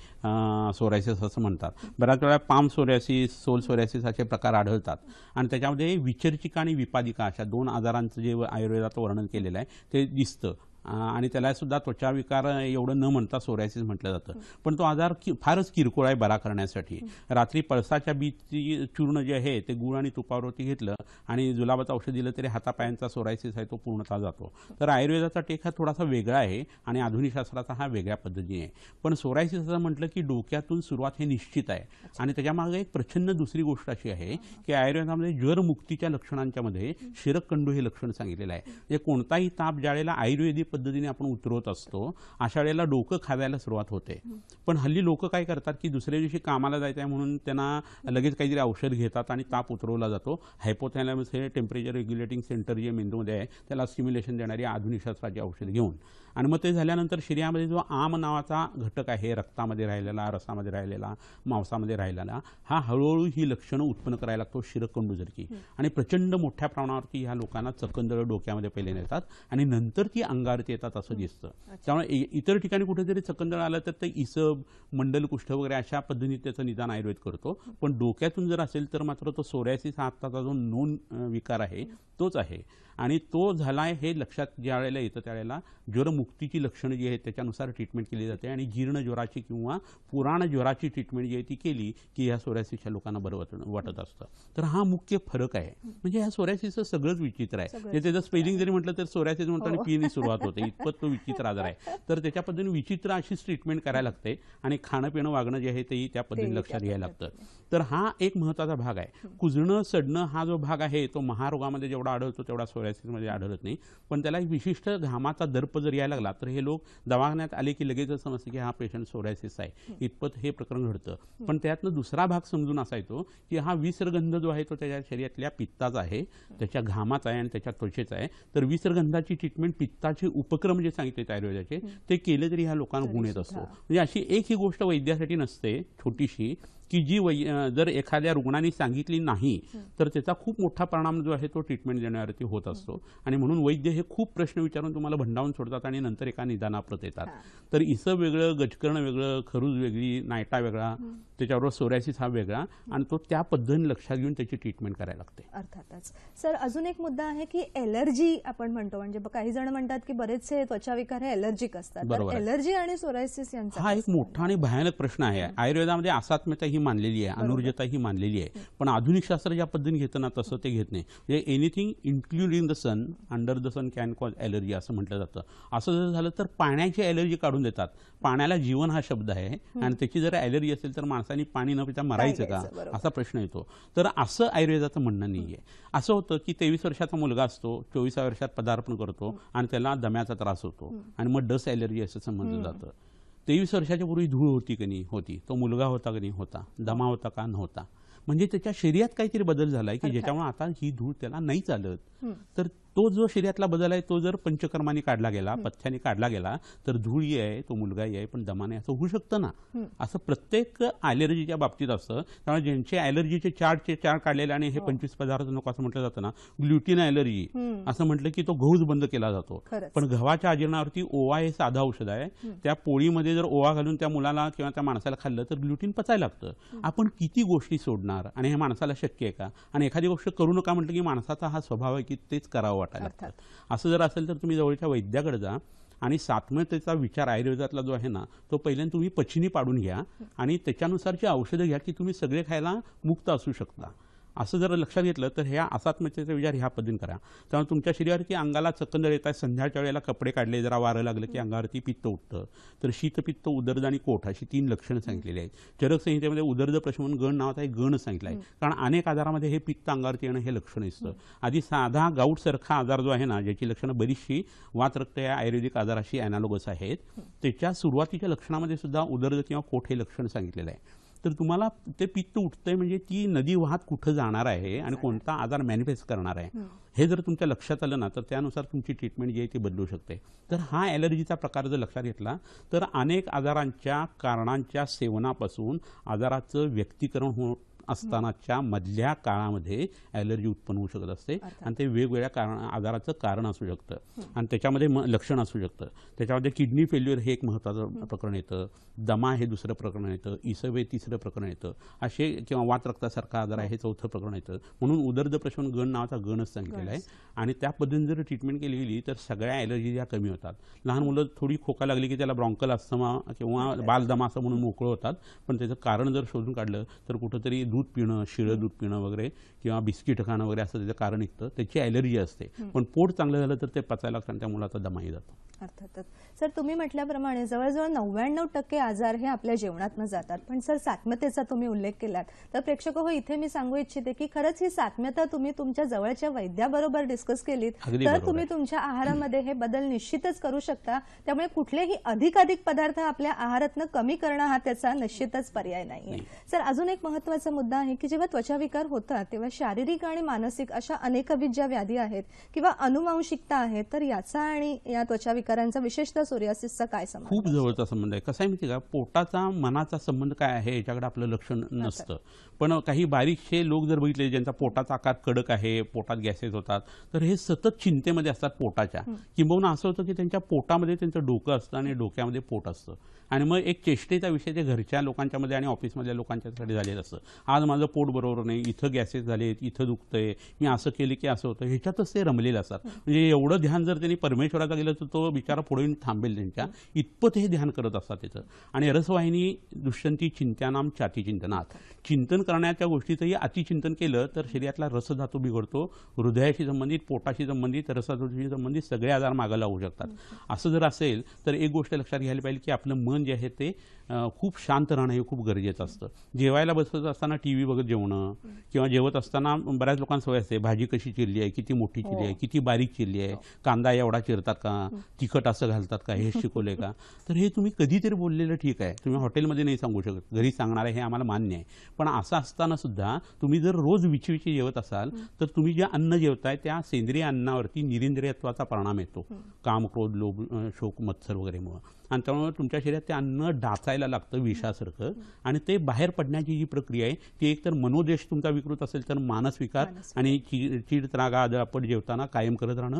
सोरायसिस असं म्हणतात बऱ्याच वेळा पाम सोरायसिस सोल सोरायसिस असे प्रकार आढळतात आणि त्याच्यामध्ये विचर्चिका आणि विपादिका अशा दोन आजारांचं जे आयुर्वेदाचं वर्णन केलेलं आहे ते दिसतं आणि त्याला सुद्धा त्वचा विकार एवढं न म्हणता सोरायसिस म्हटलं जातं पण तो आजार कि फारच किरकोळ आहे बरा करण्यासाठी रात्री पळसाच्या बीजची चूर्ण जे आहे ते गुळ आणि तुपावरती घेतलं आणि जुलाबाचं औषध दिलं तरी हातापायांचा सोरायसिस आहे तो पूर्णतः जातो तर आयुर्वेदाचा टेक हा थोडासा वेगळा आहे आणि आधुनिक शास्त्राचा हा वेगळ्या पद्धतीने आहे पण सोरायसिस असं म्हटलं की डोक्यातून सुरुवात हे निश्चित आहे आणि त्याच्यामागे एक प्रचंड दुसरी गोष्ट अशी आहे की आयुर्वेदामध्ये ज्वरमुक्तीच्या लक्षणांच्यामध्ये शिरकंडू हे लक्षण सांगितलेलं आहे म्हणजे कोणताही ताप जाळेला आयुर्वेदिक पद्धतीने आपण उतरवत असतो अशा वेळेला डोकं खाव्याला सुरुवात होते पण हल्ली लोक काय करतात की दुसऱ्या दिवशी कामाला जायचं आहे म्हणून त्यांना लगेच काहीतरी औषध घेतात आणि ताप उतरवला जातो हायपोथॅलॅमस हे टेम्परेचर रेग्युलेटिंग सेंटर जे मेंदूमध्ये आहे त्याला स्टिम्युलेशन देणारी आधुनिक शास्त्राची औषध घेऊन आणि मग ते झाल्यानंतर शरीरामध्ये जो आम नावाचा घटक आहे रक्तामध्ये राहिलेला रसामध्ये राहिलेला मांसामध्ये राहिलेला हा हळूहळू ही लक्षणं उत्पन्न करायला लागतो जरकी आणि प्रचंड मोठ्या प्रमाणावरती ह्या लोकांना चकंदळ डोक्यामध्ये पहिले नेतात आणि नंतर ती अंगार ते येतात असं दिसतं त्यामुळे इतर ठिकाणी कुठेतरी चकंदळ आलं तर ते इसब मंडलकुष्ठ वगैरे अशा पद्धतीने त्याचं निदान आयुर्वेद करतो पण डोक्यातून जर असेल तर मात्र तो सोऱ्यासिस हा आत्ताचा जो नोंद विकार आहे तोच आहे आणि तो झालाय हे लक्षात ज्या वेळेला येतं त्यावेळेला ज्वरमुक्तीची लक्षणं जी आहेत त्याच्यानुसार ट्रीटमेंट केली जाते आणि जीर्ण ज्वराची किंवा पुराण ज्वराची ट्रीटमेंट जी आहे ती केली की ह्या सोऱ्यासिसच्या लोकांना बरं वाटत असतं तर हा मुख्य फरक आहे म्हणजे ह्या सोऱ्यासीचं सगळंच विचित्र आहे म्हणजे त्याचं स्पेलिंग जरी म्हटलं तर सोऱ्यासिस म्हणतो हो. आणि पीने सुरुवात होते होतं इतपत तो विचित्र आजार आहे तर त्याच्या पद्धतीने विचित्र अशीच ट्रीटमेंट करायला लागते आणि खाणं पिणं वागणं जे आहे तेही त्या पद्धतीने लक्षात घ्यायला लागतं तर हा एक महत्त्वाचा भाग आहे कुजणं सडणं हा जो भाग आहे तो महारोगामध्ये जेवढा आढळतो तेवढा सोयासिसमध्ये आढळत नाही पण त्याला एक विशिष्ट घामाचा दर्प जर यायला लागला तर हे लोक दवाखान्यात आले की लगेच समजते की हा पेशंट सोरायसिस आहे इतपत हे प्रकरण घडतं पण त्यातनं दुसरा भाग समजून येतो की हा विसर्गंध जो आहे तो त्याच्या शरीरातल्या पित्ताचा आहे त्याच्या घामाचा आहे आणि त्याच्या त्वचेचा आहे तर विसरगंधाची ट्रीटमेंट पित्ताची उपक्रम जे सांगितले आयुर्वेदाचे ते केले तरी ह्या लोकांना गुण येत असतो म्हणजे अशी एक ही गोष्ट वैद्यासाठी नसते छोटीशी की जी वै जर एखाद्या रुग्णाने सांगितली नाही तर त्याचा खूप मोठा परिणाम जो आहे तो ट्रीटमेंट देण्यावरती होत असतो आणि म्हणून वैद्य हे खूप प्रश्न विचारून तुम्हाला भंडावून सोडतात आणि नंतर एका निदानाप्रत येतात तर इसं वेगळं गजकर्ण वेगळं खरूज वेगळी नायटा वेगळा त्याच्याबरोबर सोरायसिस हा वेगळा आणि तो त्या पद्धतीने लक्षात घेऊन त्याची ट्रीटमेंट करायला लागते अर्थातच सर अजून एक मुद्दा आहे की एलर्जी आपण म्हणतो म्हणजे काही जण म्हणतात की बरेचसे त्वचा विकार हे एलर्जिक असतात एलर्जी आणि सोरायसिस यांचा हा एक मोठा आणि भयानक प्रश्न आहे आयुर्वेदामध्ये असात्म्यता ही मानलेली आहे अनुर्जता ही मानलेली आहे पण आधुनिक शास्त्र ज्या पद्धतीने घेताना ना तसं ते घेत नाही म्हणजे anything including the sun under the sun can cause allergy असं म्हटलं जातं असं जर झालं तर पाण्याची एलर्जी काढून देतात पाण्याला जीवन हा शब्द आहे आणि त्याची जर एलर्जी असेल तर माणसाने पाणी न पिता मरायचं का असा प्रश्न येतो तर असं आयुर्वेदाचं म्हणणं नाही आहे असं होतं की तेवीस वर्षाचा मुलगा असतो चोवीस वर्षात पदार्पण करतो आणि त्याला दम्याचा त्रास होतो आणि मग डस एलर्जी असं समजलं जातं तेवीस वर्षाच्या पूर्वी धूळ होती की नाही होती तो मुलगा होता की नाही होता दमा होता का नव्हता म्हणजे त्याच्या शरीरात काहीतरी बदल झालाय की ज्याच्यामुळे आता ही धूळ त्याला नाही चालत तर तो जो शरीरातला बदल आहे तो जर पंचकर्माने काढला गेला पथ्याने काढला गेला तर धुळी आहे तो मुलगाही आहे पण दमाने असं होऊ शकतं ना असं प्रत्येक ऍलर्जीच्या बाबतीत असतं त्यामुळे ज्यांचे ॲलर्जीचे चारचे चार काढलेले आणि हे हो. पंचवीस पदार्थ नको असं म्हटलं जातं ना ग्लुटीन ॲलर्जी असं म्हटलं की तो गहूच बंद केला जातो पण गव्हाच्या आजीर्णावरती ओवा हे साधा औषध आहे त्या पोळीमध्ये जर ओवा घालून त्या मुलाला किंवा त्या माणसाला खाल्लं तर ग्लुटीन पचायला लागतं आपण किती गोष्टी सोडणार आणि हे माणसाला शक्य आहे का आणि एखादी गोष्ट करू नका म्हटलं की माणसाचा हा स्वभाव आहे की तेच करावं वाटायला लागतात असं जर असेल तर तुम्ही जवळच्या वैद्याकडे जा आणि सातमतेचा विचार आयुर्वेदातला जो आहे ना तो पहिल्यांदा तुम्ही पचिनी पाडून घ्या आणि त्याच्यानुसारची औषधं घ्या की तुम्ही सगळे खायला मुक्त असू शकता असं जर लक्षात घेतलं तर ह्या असात्मतेचा विचार ह्या पद्धतीने करा त्यामुळे तुमच्या शरीरावर की अंगाला चकंदर आहे संध्याच्या वेळेला कपडे काढले जरा वारं लागलं की अंगावरती पित्त उठतं तर शीतपित्त उदर्द आणि कोठ अशी तीन लक्षणं सांगितलेली आहेत चरकसंहितेमध्ये उदर्द प्रश्न गण नावाचा आहे गण सांगितलं आहे कारण अनेक आजारामध्ये हे पित्त अंगावरती येणं हे लक्षण दिसतं आधी साधा गाऊटसारखा आजार जो आहे ना ज्याची लक्षणं बरीचशी वात रक्त या आयुर्वेदिक आजाराशी ॲनालोगस आहेत त्याच्या सुरुवातीच्या लक्षणामध्ये सुद्धा उदर्द किंवा कोठ हे लक्षण सांगितलेलं आहे तर तुम्हाला ते पित्त उठतंय म्हणजे ती नदी वाहत कुठं जाणार आहे आणि कोणता आजार मॅनिफेस्ट करणार आहे हो. हे जर तुमच्या लक्षात आलं ना तर त्यानुसार तुमची ट्रीटमेंट जी आहे ती बदलू शकते तर हा ॲलर्जीचा प्रकार जर लक्षात घेतला तर अनेक आजारांच्या कारणांच्या सेवनापासून आजाराचं व्यक्तीकरण हो असतानाच्या मधल्या काळामध्ये ॲलर्जी उत्पन्न होऊ शकत असते आणि ते वेगवेगळ्या कारण आजाराचं कारण असू शकतं आणि त्याच्यामध्ये म लक्षण असू शकतं त्याच्यामध्ये किडनी फेल्युअर हे एक महत्त्वाचं प्रकरण येतं दमा हे दुसरं प्रकरण येतं हे तिसरं प्रकरण येतं असे किंवा वात रक्तासारखा आजार आहे हे हो. चौथं प्रकरण येतं म्हणून उदर्द प्रश्न गण नावाचा गणच सांगितलेला आहे आणि त्या पद्धतीने जर ट्रीटमेंट केली गेली तर सगळ्या ॲलर्जी ज्या कमी होतात लहान मुलं थोडी खोका लागली की त्याला ब्रॉंकल अस्थमा किंवा हो. बालदमा असं म्हणून मोकळं होतात पण त्याचं कारण जर शोधून काढलं तर कुठंतरी दूध दूध पिणं शिळं दूध पिणं वगैरे किंवा बिस्किट खाणं वगैरे असं त्याचं कारण निघतं त्याची ॲलर्जी असते पण पोट चांगलं झालं तर ते पचायला आणि त्या मुलाचा दमाही जातो अर्थातच सर तुम्ही म्हटल्याप्रमाणे जवळजवळ नव्याण्णव टक्के आजार हे आपल्या जेवणातनं जातात पण सर सात्म्यतेचा तुम्ही उल्लेख केलात तर प्रेक्षक हो इथे मी सांगू इच्छिते की खरंच ही सात्म्यता तुम्ही तुमच्या जवळच्या वैद्याबरोबर डिस्कस केलीत तर तुम्ही तुमच्या आहारामध्ये हे बदल निश्चितच करू शकता त्यामुळे कुठलेही अधिकाधिक पदार्थ आपल्या आहारातनं कमी करणं हा त्याचा निश्चितच पर्याय नाही सर अजून एक महत्वाचा मुद्दा मुद्दा आहे की जेव्हा त्वचा विकार होतात तेव्हा शारीरिक आणि मानसिक अशा अनेकविध ज्या व्याधी आहेत किंवा अनुवांशिकता आहे तर याचा आणि या त्वचा विकारांचा विशेषतः सोरियासिसचा काय संबंध खूप जवळचा संबंध आहे कसं आहे माहिती का पोटाचा मनाचा संबंध काय आहे याच्याकडे आपलं लक्ष नसतं पण काही बारीकशे लोक जर बघितले ज्यांचा पोटाचा आकार कडक आहे पोटात गॅसेस होतात तर हे सतत चिंतेमध्ये असतात पोटाच्या किंबहुना असं होतं की त्यांच्या पोटामध्ये त्यांचं डोकं असतं आणि डोक्यामध्ये पोट असतं आणि मग एक चेष्टेचा विषय ते घरच्या लोकांच्यामध्ये आणि ऑफिसमधल्या लोकांच्यासाठी झालेलं असतं आज माझं पोट बरोबर नाही इथं गॅसेस झालेत इथं दुखतंय मी असं केलं की असं होतं ह्याच्यातच ते रमलेले असतात म्हणजे एवढं ध्यान जर त्यांनी परमेश्वराचा गेलं तर तो बिचारा पुढे थांबेल त्यांच्या इतपत हे ध्यान करत असतात त्याचं आणि रसवाहिनी दुष्यंती चिंत्यानाम चाती चिंतनात चिंतन करण्याच्या गोष्टीचंही अतिचिंतन केलं तर शरीरातला रसधातू बिघडतो हृदयाशी संबंधित पोटाशी संबंधित रसधातूशी संबंधित सगळे आजार मागायला होऊ शकतात असं जर असेल तर एक गोष्ट लक्षात घ्यायला पाहिजे की आपलं मन जे आहे ते खूप शांत राहणं हे खूप गरजेचं असतं जेवायला बसत असताना टी व्ही बघत जेवणं किंवा जेवत असताना बऱ्याच लोकांना सवय असते भाजी कशी चिरली आहे किती मोठी चिरली आहे हो. किती बारीक चिरली आहे हो. कांदा एवढा चिरतात का हो. तिखट असं घालतात का हे *laughs* शिकवले का तर हे तुम्ही कधीतरी बोललेलं ठीक आहे तुम्ही हॉटेलमध्ये नाही सांगू शकत घरी सांगणार आहे हे आम्हाला मान्य आहे पण असं असताना सुद्धा तुम्ही जर रोज विचविची जेवत असाल तर तुम्ही जे अन्न जेवताय त्या सेंद्रिय अन्नावरती निरिंद्रियत्वाचा परिणाम येतो काम क्रोध लोभ शोक मत्सर वगैरेमुळं आणि त्यामुळे तुमच्या शरीरात ते अन्न डाचायला लागतं विषासारखं आणि ते बाहेर पडण्याची जी प्रक्रिया आहे ती एक तर मनोदेश तुमचा विकृत असेल तर मानसविकार आणि चिड चीड त्रागा आदळापट जेवताना कायम करत राहणं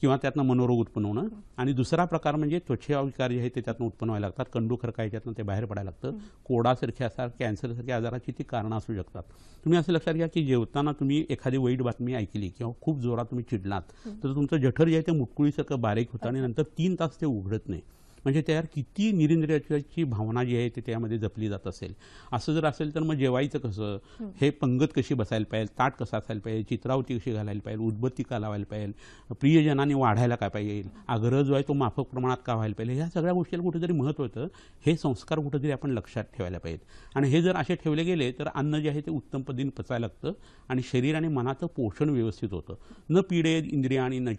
किंवा त्यातनं मनोरोग उत्पन्न होणं आणि दुसरा प्रकार म्हणजे विकार जे आहे ते त्यातनं उत्पन्न व्हायला लागतात कंडूखर काय याच्यातनं ते बाहेर पडायला लागतं कोडासारखे असा कॅन्सरसारख्या आजाराची ती कारणं असू शकतात तुम्ही असं लक्षात घ्या की जेवताना तुम्ही एखादी वाईट बातमी ऐकली किंवा खूप जोरात तुम्ही चिडलात तर तुमचं जठर जे आहे ते मुटकुळीसारखं बारीक होतं आणि नंतर तीन तास ते उघडत नाही म्हणजे त्यावर किती निरेंद्रियाची भावना जी आहे ते त्यामध्ये जपली जात असेल असं जर असेल तर मग जेवायचं कसं हे पंगत कशी बसायला पाहिजे ताट कसं असायला पाहिजे चित्रावती कशी घालायला पाहिजे उद्बत्ती का लावायला पाहिजे प्रियजनाने वाढायला काय पाहिजे आग्रह जो आहे तो माफक प्रमाणात का व्हायला पाहिजे ह्या सगळ्या गोष्टीला कुठेतरी महत्त्व होतं हे संस्कार कुठेतरी आपण लक्षात ठेवायला पाहिजेत आणि हे जर असे ठेवले गेले तर अन्न जे आहे ते उत्तम पद्धतीने पचायला लागतं आणि शरीर आणि मनाचं पोषण व्यवस्थित होतं न पिढे इंद्रिया आणि न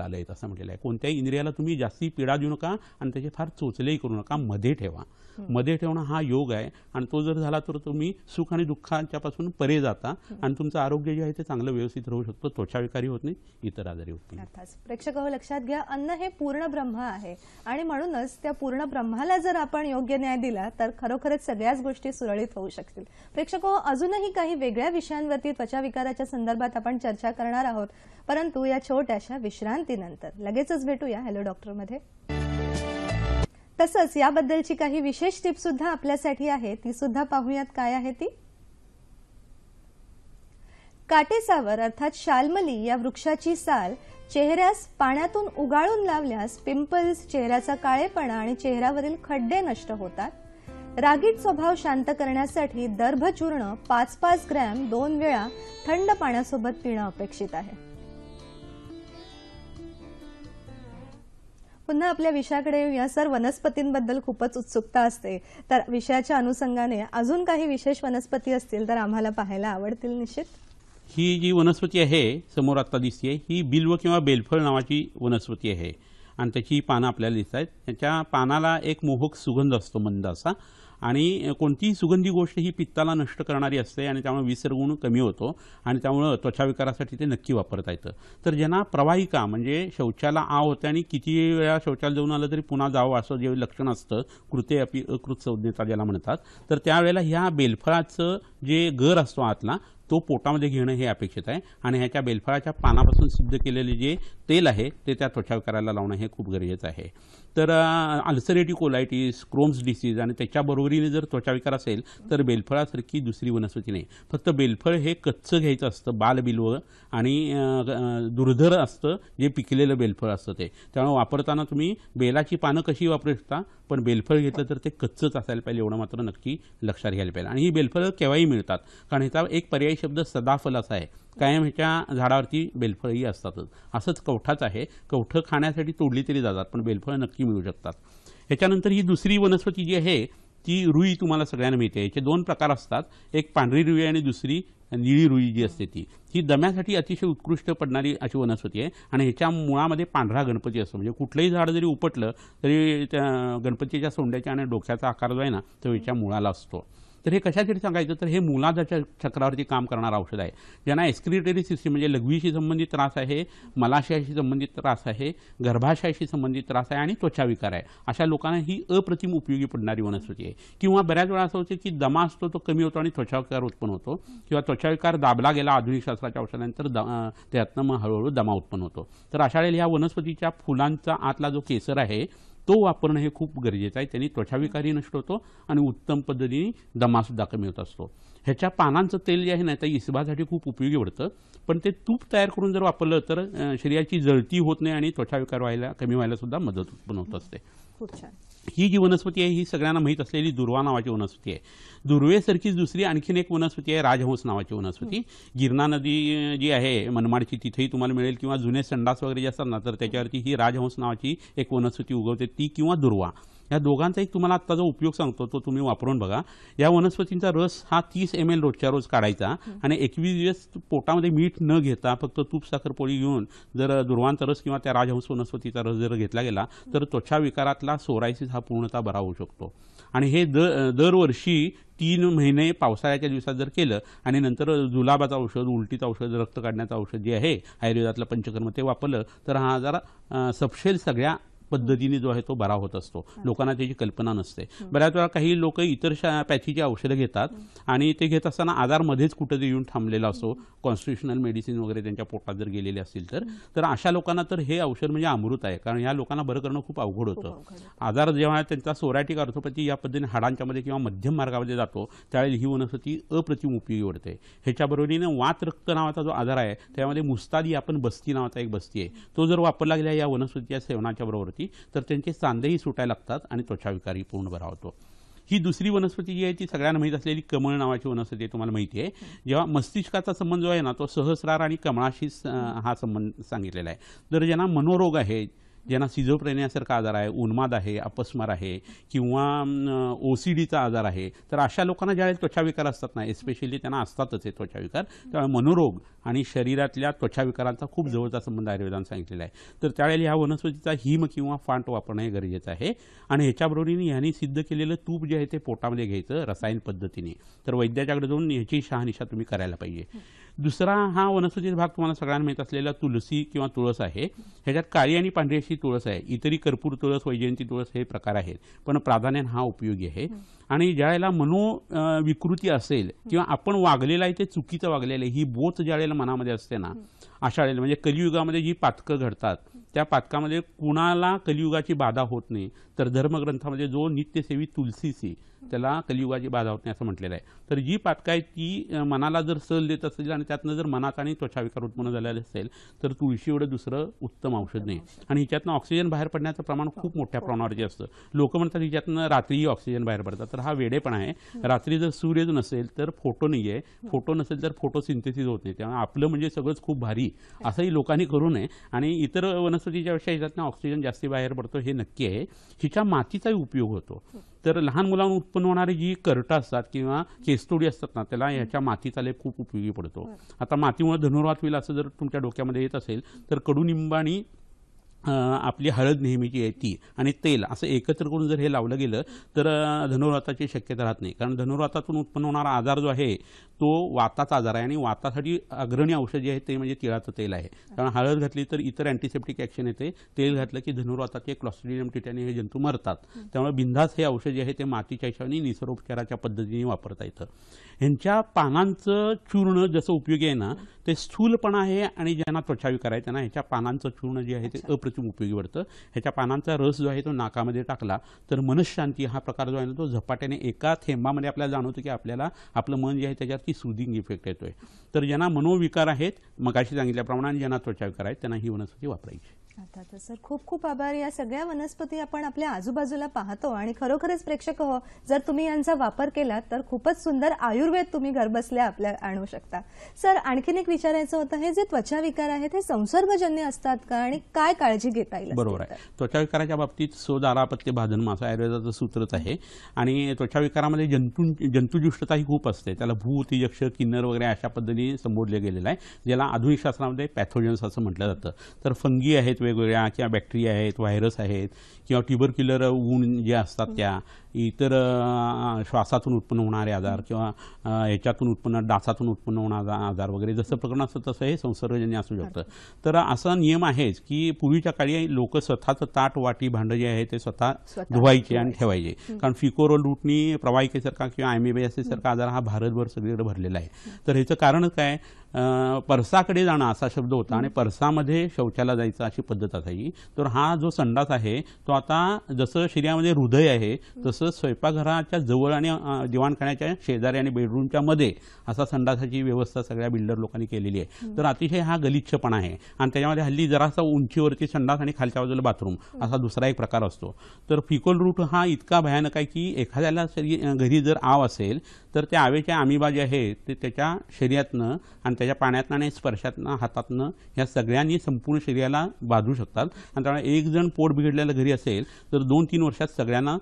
आलं येत असं म्हटलेलं आहे कोणत्याही इंद्रियाला तुम्ही जास्ती पीडा देऊ नका आणि त्याचे फार चोचलेही करू नका मध्ये ठेवा मध्ये ठेवणं हा योग आहे आणि तो जर झाला तर तुम्ही सुख आणि पासून परे जाता आणि तुमचं आरोग्य जे आहे ते चांगलं व्यवस्थित राहू शकतो त्वचाविकारी होत नाही इतर आजारी होत नाही प्रेक्षक लक्षात घ्या अन्न हे पूर्ण ब्रह्म आहे आणि म्हणूनच त्या पूर्ण ब्रह्माला जर आपण योग्य न्याय दिला तर खरोखरच सगळ्याच गोष्टी सुरळीत होऊ शकतील प्रेक्षक अजूनही काही वेगळ्या विषयांवरती त्वचा विकाराच्या संदर्भात आपण चर्चा करणार आहोत परंतु या छोट्याशा विश्रांतीनंतर लगेचच भेटूया हॅलो डॉक्टरमध्ये तसंच याबद्दलची काही विशेष टिप्स सुद्धा आपल्यासाठी आहे ती सुद्धा पाहूयात काय आहे ती काटेसावर अर्थात शालमली या वृक्षाची साल चेहऱ्यास पाण्यातून उगाळून लावल्यास पिंपल्स चेहऱ्याचा काळेपणा आणि चेहऱ्यावरील खड्डे नष्ट होतात रागीट स्वभाव शांत करण्यासाठी दर्भचूर्ण पाच पाच ग्रॅम दोन वेळा थंड पाण्यासोबत पिणं अपेक्षित आहे पुन्हा आपल्या विषयाकडे या सर वनस्पतींबद्दल खूपच उत्सुकता असते तर विषयाच्या अनुषंगाने अजून काही विशेष वनस्पती असतील तर आम्हाला पाहायला आवडतील निश्चित ही जी वनस्पती आहे समोर आता दिसते ही बिल्व किंवा बेलफळ नावाची वनस्पती आहे आणि त्याची पानं आपल्याला दिसत आहेत त्याच्या पानाला एक मोहक सुगंध असतो मंद असा आणि कोणतीही सुगंधी गोष्ट ही पित्ताला नष्ट करणारी असते आणि त्यामुळे विसर्गुण कमी होतो आणि त्यामुळं विकारासाठी ते नक्की वापरता येतं तर ज्यांना प्रवाहिका म्हणजे शौचाला आ होते आणि किती वेळा शौचाला जाऊन आलं तरी पुन्हा जावं असं जे लक्षण असतं कृते अपि अकृत संज्ञता ज्याला म्हणतात तर त्यावेळेला ह्या बेलफळाचं जे घर असतो आतला तो पोटामध्ये घेणं हे अपेक्षित आहे आणि ह्याच्या बेलफळाच्या पानापासून सिद्ध केलेले जे तेल आहे ते त्या त्वचा करायला लावणं हे खूप गरजेचं आहे तर अल्सरेटिव्ह कोलायटीस क्रोम्स डिसीज आणि त्याच्याबरोबरीने जर त्वचाविकार असेल तर बेलफळासारखी दुसरी वनस्पती नाही फक्त बेलफळ हे कच्चं घ्यायचं असतं बालबिल्व आणि दुर्धर असतं जे पिकलेलं बेलफळ असतं ते त्यामुळे वापरताना तुम्ही बेलाची पानं कशी वापरू शकता पण बेलफळ घेतलं तर ते कच्चंच असायला पाहिजे एवढं मात्र नक्की लक्षात घ्यायला पाहिजे आणि ही बेलफळं केव्हाही मिळतात कारण ह्याचा एक पर्याय हे शब्द सदाफल असा आहे कायम ह्याच्या झाडावरती बेलफळही असतातच असंच कवठाच आहे कवठं खाण्यासाठी तोडली तरी जातात पण बेलफळं नक्की मिळू शकतात ह्याच्यानंतर ही दुसरी वनस्पती जी आहे ती रुई तुम्हाला सगळ्यांना मिळते याचे दोन प्रकार असतात एक पांढरी रुई आणि दुसरी निळी रुई जी असते ती ही दम्यासाठी अतिशय उत्कृष्ट पडणारी अशी वनस्पती आहे आणि ह्याच्या मुळामध्ये पांढरा गणपती असतो म्हणजे कुठलंही झाड जरी उपटलं तरी त्या गणपतीच्या सोंड्याच्या आणि डोक्याचा आकार जो आहे ना तो ह्याच्या मुळाला असतो तर हे कशासाठी सांगायचं तर हे मुलाच्या चक्रावरती काम करणारं औषध आहे ज्यांना एस्क्रिटरी सिस्टीम म्हणजे लघवीशी संबंधित त्रास आहे मलाशयाशी संबंधित त्रास आहे गर्भाशयाशी संबंधित त्रास आहे आणि त्वचा विकार आहे अशा लोकांना ही अप्रतिम उपयोगी पडणारी वनस्पती आहे किंवा बऱ्याच वेळा असं होतं की दमा असतो तो कमी होतो आणि त्वचा विकार उत्पन्न होतो किंवा त्वचा विकार दाबला गेला आधुनिक शास्त्राच्या औषधानंतर द त्यातनं मग हळूहळू दमा उत्पन्न होतो तर अशा वेळेला ह्या वनस्पतीच्या फुलांचा आतला जो केसर आहे तो वापरणं हे खूप गरजेचं आहे त्यांनी त्वचाविकारही नष्ट होतो आणि उत्तम पद्धतीने दमासुद्धा कमी होत असतो ह्याच्या पानांचं तेल जे आहे ना त्या इसबासाठी खूप उपयोगी पडतं पण ते तूप तयार करून जर वापरलं तर शरीराची जळती होत नाही आणि त्वचाविकार व्हायला कमी व्हायला सुद्धा मदत उत्पन्न होत असते खूप छान ही जी वनस्पती आहे ही सगळ्यांना माहीत असलेली दुर्वा नावाची वनस्पती आहे दुर्वेसारखीच दुसरी आणखीन एक वनस्पती आहे राजहंस नावाची वनस्पती गिरणा नदी जी आहे मनमाडची तिथेही तुम्हाला मिळेल किंवा जुने संडास वगैरे जे असतात ना तर त्याच्यावरती ही राजहंस नावाची एक वनस्पती उगवते ती किंवा दुर्वा या दोघांचा एक तुम्हाला आत्ता जो उपयोग सांगतो तो तुम्ही वापरून बघा या वनस्पतींचा रस हा तीस एम एल रोजच्या रोज काढायचा आणि एकवीस दिवस पोटामध्ये मीठ न घेता फक्त तूप साखर पोळी घेऊन जर दुर्वांचा रस किंवा त्या राजहंस वनस्पतीचा रस जर घेतला गेला तर त्वचा विकारातला सोरायसिस हा पूर्णतः बरा होऊ शकतो आणि हे दर दरवर्षी तीन महिने पावसाळ्याच्या दिवसात जर केलं आणि नंतर जुलाबाचं औषध उलटीचं औषध रक्त काढण्याचं औषध जे आहे आयुर्वेदातलं पंचकर्म ते वापरलं तर हा जरा सपशेल सगळ्या पद्धतीने जो आहे तो बरा होत असतो लोकांना त्याची कल्पना नसते बऱ्याच वेळा काही लोक इतर पॅथीची औषधं घेतात आणि ते घेत असताना आधारमध्येच कुठं कुठेतरी येऊन थांबलेला असो कॉन्स्टिट्युशनल मेडिसिन वगैरे त्यांच्या पोटात जर गेलेले असतील तर तर अशा लोकांना तर हे औषध म्हणजे अमृत आहे कारण या लोकांना बरं करणं खूप अवघड होतं आजार जेव्हा त्यांचा सोरॅटिक अर्थोपॅथी या पद्धतीने हाडांच्यामध्ये किंवा मध्यम मार्गामध्ये जातो त्यावेळी ही वनस्पती अप्रतिम उपयोगी पडते ह्याच्याबरोबरीने वात रक्त नावाचा जो आजार आहे त्यामध्ये मुस्तादी आपण बस्ती नावाचा एक बस्ती आहे तो जर वापरला गेला या वनस्पतीच्या सेवनाच्या बरोबरती तर त्यांचे चांदेही सुटायला लागतात आणि त्वचाविकारी पूर्ण बरा होतो ही दुसरी वनस्पती जी आहे ती सगळ्यांना माहीत असलेली कमळ नावाची वनस्पती तुम्हाला माहिती आहे जेव्हा मस्तिष्काचा संबंध जो आहे ना तो सहस्रार आणि कमळाशी हा संबंध सांगितलेला आहे जर ज्यांना मनोरोग आहे ज्यांना सिझोफ्रेनियासारखा आजार आहे उन्माद आहे अपस्मार आहे किंवा ओ सी डीचा आजार आहे तर अशा लोकांना ज्यावेळेस विकार असतात ना एस्पेशली त्यांना असतातच हे त्वचा विकार त्यामुळे मनोरोग आणि शरीरातल्या त्वचा विकारांचा खूप जवळचा संबंध आयुर्वेदानं सांगितलेला आहे तर त्यावेळेला ह्या वनस्पतीचा हिम किंवा फांट वापरणं हे गरजेचं आहे आणि ह्याच्याबरोबरीने ह्यांनी सिद्ध केलेलं तूप जे आहे ते पोटामध्ये घ्यायचं रसायन पद्धतीने तर वैद्याच्याकडे जाऊन ह्याची शहानिशा तुम्ही करायला पाहिजे दुसरा हा वनस्पतीचा भाग तुम्हाला सगळ्यांना माहीत असलेला तुलसी किंवा तुळस आहे ह्याच्यात काळी आणि पांढरी अशी तुळस आहे इतरी कर्पूर तुळस वैजयंती तुळस हे प्रकार आहेत पण प्राधान्य हा उपयोगी आहे आणि मनो विकृती असेल किंवा आपण वागलेलं आहे ते चुकीचं वागलेलं आहे ही बोथ ज्या वेळेला मनामध्ये असते ना अशा वेळेला म्हणजे कलियुगामध्ये जी पातकं घडतात त्या पातकामध्ये कुणाला कलियुगाची बाधा होत नाही तर धर्मग्रंथामध्ये जो नित्यसेवी तुलसीसी त्याला कलियुगाची बाधा होत नाही असं म्हटलेलं आहे तर जी पातकं आहे ती मनाला जर सल देत असेल आणि त्यातनं जर मनाचा आणि त्वचा विकार उत्पन्न झालेला असेल तर तुळशी एवढं दुसरं उत्तम औषध नाही आणि हिच्यातनं ऑक्सिजन बाहेर पडण्याचं प्रमाण खूप मोठ्या प्रमाणावरती असतं लोक म्हणतात हिच्यातनं रात्रीही ऑक्सिजन बाहेर पडतात तर हा वेडेपणा आहे रात्री जर सूर्य नसेल तर फोटो नाही आहे फोटो नसेल तर फोटो सिंथेसिस होत नाही त्यामुळे आपलं म्हणजे सगळंच खूप भारी असंही लोकांनी करू नये आणि इतर वनस्पतीच्या पेक्षा ना ऑक्सिजन जास्ती बाहेर पडतो हे नक्की आहे हिच्या मातीचाही उपयोग होतो तर लहान मुलांना उत्पन्न होणारी जी कर्टा असतात किंवा केसतोडी असतात ना त्याला ह्याच्या मातीचा लेप खूप उपयोगी पडतो आता मातीमुळे धनुर्वात होईल असं जर तुमच्या डोक्यामध्ये येत असेल तर कडुनिंबाणी आपली हळद नेहमीची आहे ती आणि तेल असं एकत्र करून जर हे लावलं गेलं तर धनुर्वाताची शक्यता राहत नाही कारण धनुर्वातातून उत्पन्न होणारा आजार जो आहे तो वाताचा आजार आहे आणि वातासाठी अग्रणी औषध जे आहे ते म्हणजे तिळाचं तेल आहे कारण हळद घातली तर इतर अँटीसेप्टिक ॲक्शन येते तेल घातलं की धनुर्वाताचे क्लॉस्ट्रिडियम टिटॅनी हे जंतू मरतात त्यामुळे बिंधास हे औषध जे आहे ते मातीच्या हिशोबाने निसर्गोपचाराच्या पद्धतीने वापरता येतं ह्यांच्या पानांचं चूर्ण जसं उपयोगी आहे ना ते स्थूलपणा आहे आणि ज्यांना त्वचाविकार आहे त्यांना ह्याच्या पानांचं चूर्ण जे आहे ते अप्रति खूप उपयोगी पडतं ह्याच्या पानांचा रस जो आहे तो नाकामध्ये टाकला तर मनशांती हा प्रकार जो आहे ना तो झपाट्याने एका थेंबामध्ये आपल्याला जाणवतो की आपल्याला आपलं मन जे आहे त्याच्यावरती सुदिंग इफेक्ट येतोय तर ज्यांना मनोविकार आहेत मगाशी सांगितल्याप्रमाणे ज्यांना त्वचा विकार आहेत त्यांना ही वनस्पती वापरायची तर सर खूप खूप आभार या सगळ्या वनस्पती आपण आपल्या आजूबाजूला पाहतो आणि खरोखरच प्रेक्षक हो जर तुम्ही यांचा वापर केला तर खूपच सुंदर आयुर्वेद तुम्ही घरबसल्या आपल्या आणू शकता सर आणखीन एक विचारायचं होतं हे जे त्वचा विकार आहेत हे संसर्गजन्य असतात का आणि काय काळजी घेता येईल बरोबर आहे त्वचा विकाराच्या बाबतीत सोदारापत्य भाजन मासा आयुर्वेदाचं सूत्रच आहे आणि त्वचा विकारामध्ये जंतू जंतुजुष्टता ही खूप असते त्याला भूत यक्ष किन्नर वगैरे अशा पद्धतीने संबोधले गेलेलं आहे ज्याला आधुनिक शास्त्रामध्ये पॅथोजन्स असं म्हटलं जातं तर फंगी आहेत वेगवेगळ्या किंवा बॅक्टेरिया आहेत व्हायरस आहेत किंवा ट्युबर किलर ऊन जे असतात त्या इतर श्वासातून उत्पन्न होणारे आजार किंवा ह्याच्यातून उत्पन्न डासातून उत्पन्न होणारा आजार वगैरे जसं प्रकरण असतं तसं हे संसर्गजन्य असू शकतं तर असा नियम आहेच की पूर्वीच्या काळी लोक स्वतःचं ताट वाटी भांडं जे आहे ते स्वतः धुवायचे आणि ठेवायचे कारण फिकोरो लूटनी प्रवाहिकेसारखा किंवा आयमेबेसारखा आजार हा भारतभर सगळीकडे भरलेला आहे तर ह्याचं कारण काय परसाकडे जाणं असा शब्द होता आणि परसामध्ये शौचाला जायचं अशी पद्धत असायची तर हा जो संडास आहे तो आता जसं शरीरामध्ये हृदय आहे तसं स्वयंपाकघराच्या जवळ आणि दिवाणखाण्याच्या शेजारी आणि बेडरूमच्या मध्ये असा संडासाची व्यवस्था सगळ्या बिल्डर लोकांनी केलेली आहे तर अतिशय हा गलिच्छपणा आहे आणि त्याच्यामध्ये हल्ली जरासा उंचीवरती संडास आणि खालच्या बाजूला बाथरूम असा दुसरा एक प्रकार असतो तर फिकोल रूट हा इतका भयानक आहे की एखाद्याला घरी जर आव असेल तर त्या आवेच्या आमिबा जे आहे ते त्याच्या शरीरातनं आणि त्याच्या पाण्यातनं आणि स्पर्शातनं हातातनं ह्या सगळ्यांनी संपूर्ण शरीराला बाधू शकतात आणि त्यामुळे एक जण पोट बिघडलेलं घरी असेल असेल तर दोन तीन वर्षात सगळ्यांना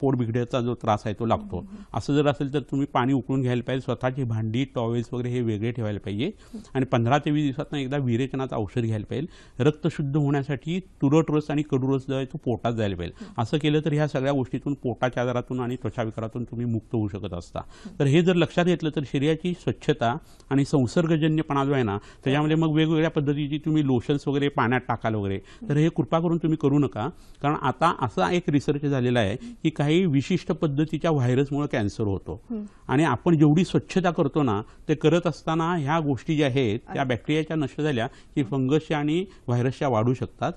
पोट बिघड्याचा जो त्रास आहे तो लागतो असं जर असेल तर तुम्ही पाणी उकळून घ्यायला पाहिजे स्वतःची भांडी टॉवेल्स वगैरे हे वेगळे ठेवायला पाहिजे आणि पंधरा ते वीस दिवसात एकदा विरेचनाचं औषध घ्यायला पाहिजे रक्त शुद्ध होण्यासाठी तुरट रस आणि कडू रस जो आहे तो पोटात जायला पाहिजे असं केलं तर ह्या सगळ्या गोष्टीतून पोटाच्या आजारातून आणि त्वचाविकारातून तुम्ही मुक्त होऊ शकत असता तर हे जर लक्षात घेतलं तर शरीराची स्वच्छता आणि संसर्गजन्यपणा जो आहे ना त्याच्यामध्ये मग वेगवेगळ्या पद्धतीची तुम्ही लोशन्स वगैरे पाण्यात टाकाल वगैरे तर हे कृपा करून तुम्ही करू नका कारण आता असा एक रिसर्च झालेला आहे की काही विशिष्ट पद्धतीच्या व्हायरसमुळे कॅन्सर होतो आणि आपण जेवढी स्वच्छता करतो ना ते करत असताना ह्या गोष्टी ज्या आहेत त्या बॅक्टेरियाच्या नष्ट झाल्या की फंगसच्या आणि व्हायरसच्या वाढू शकतात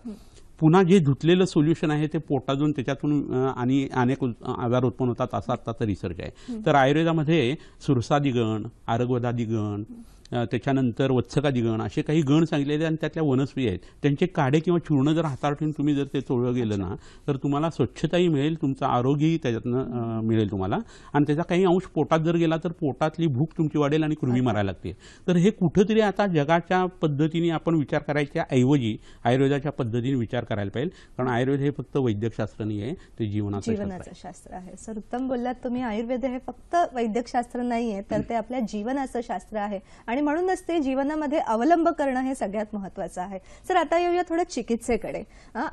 पुन्हा जे धुतलेलं सोल्युशन आहे ते पोटातून त्याच्यातून आणि अनेक आजार उत्पन्न होतात असा आत्ताचा रिसर्च आहे तर आयुर्वेदामध्ये सुरसादिगण आरोग्यदादिगण त्याच्यानंतर वत्सकादी गण असे काही गण सांगितलेले आणि त्यातल्या वनस्वी आहेत त्यांचे काडे किंवा चूर्ण जर हातावर ठेवून तुम्ही जर ते चोळलं गेलं ना तर तुम्हाला स्वच्छताही मिळेल तुमचं आरोग्यही त्याच्यातनं मिळेल तुम्हाला आणि त्याचा काही अंश पोटात जर गेला तर पोटातली भूक तुमची वाढेल आणि कृमी मारायला लागते तर हे कुठंतरी आता जगाच्या पद्धतीने आपण विचार करायच्या ऐवजी आयुर्वेदाच्या पद्धतीने विचार करायला पाहिजे कारण आयुर्वेद हे फक्त वैद्यकशास्त्र नाही आहे ते जीवनाचं जीवनाचं शास्त्र आहे सर उत्तम बोललात तुम्ही आयुर्वेद हे फक्त वैद्यकशास्त्र नाही आहे तर ते आपल्या जीवनाचं शास्त्र आहे आणि म्हणूनच ते जीवनामध्ये अवलंब करणं हे सगळ्यात महत्वाचं आहे सर आता येऊया थोडं चिकित्सेकडे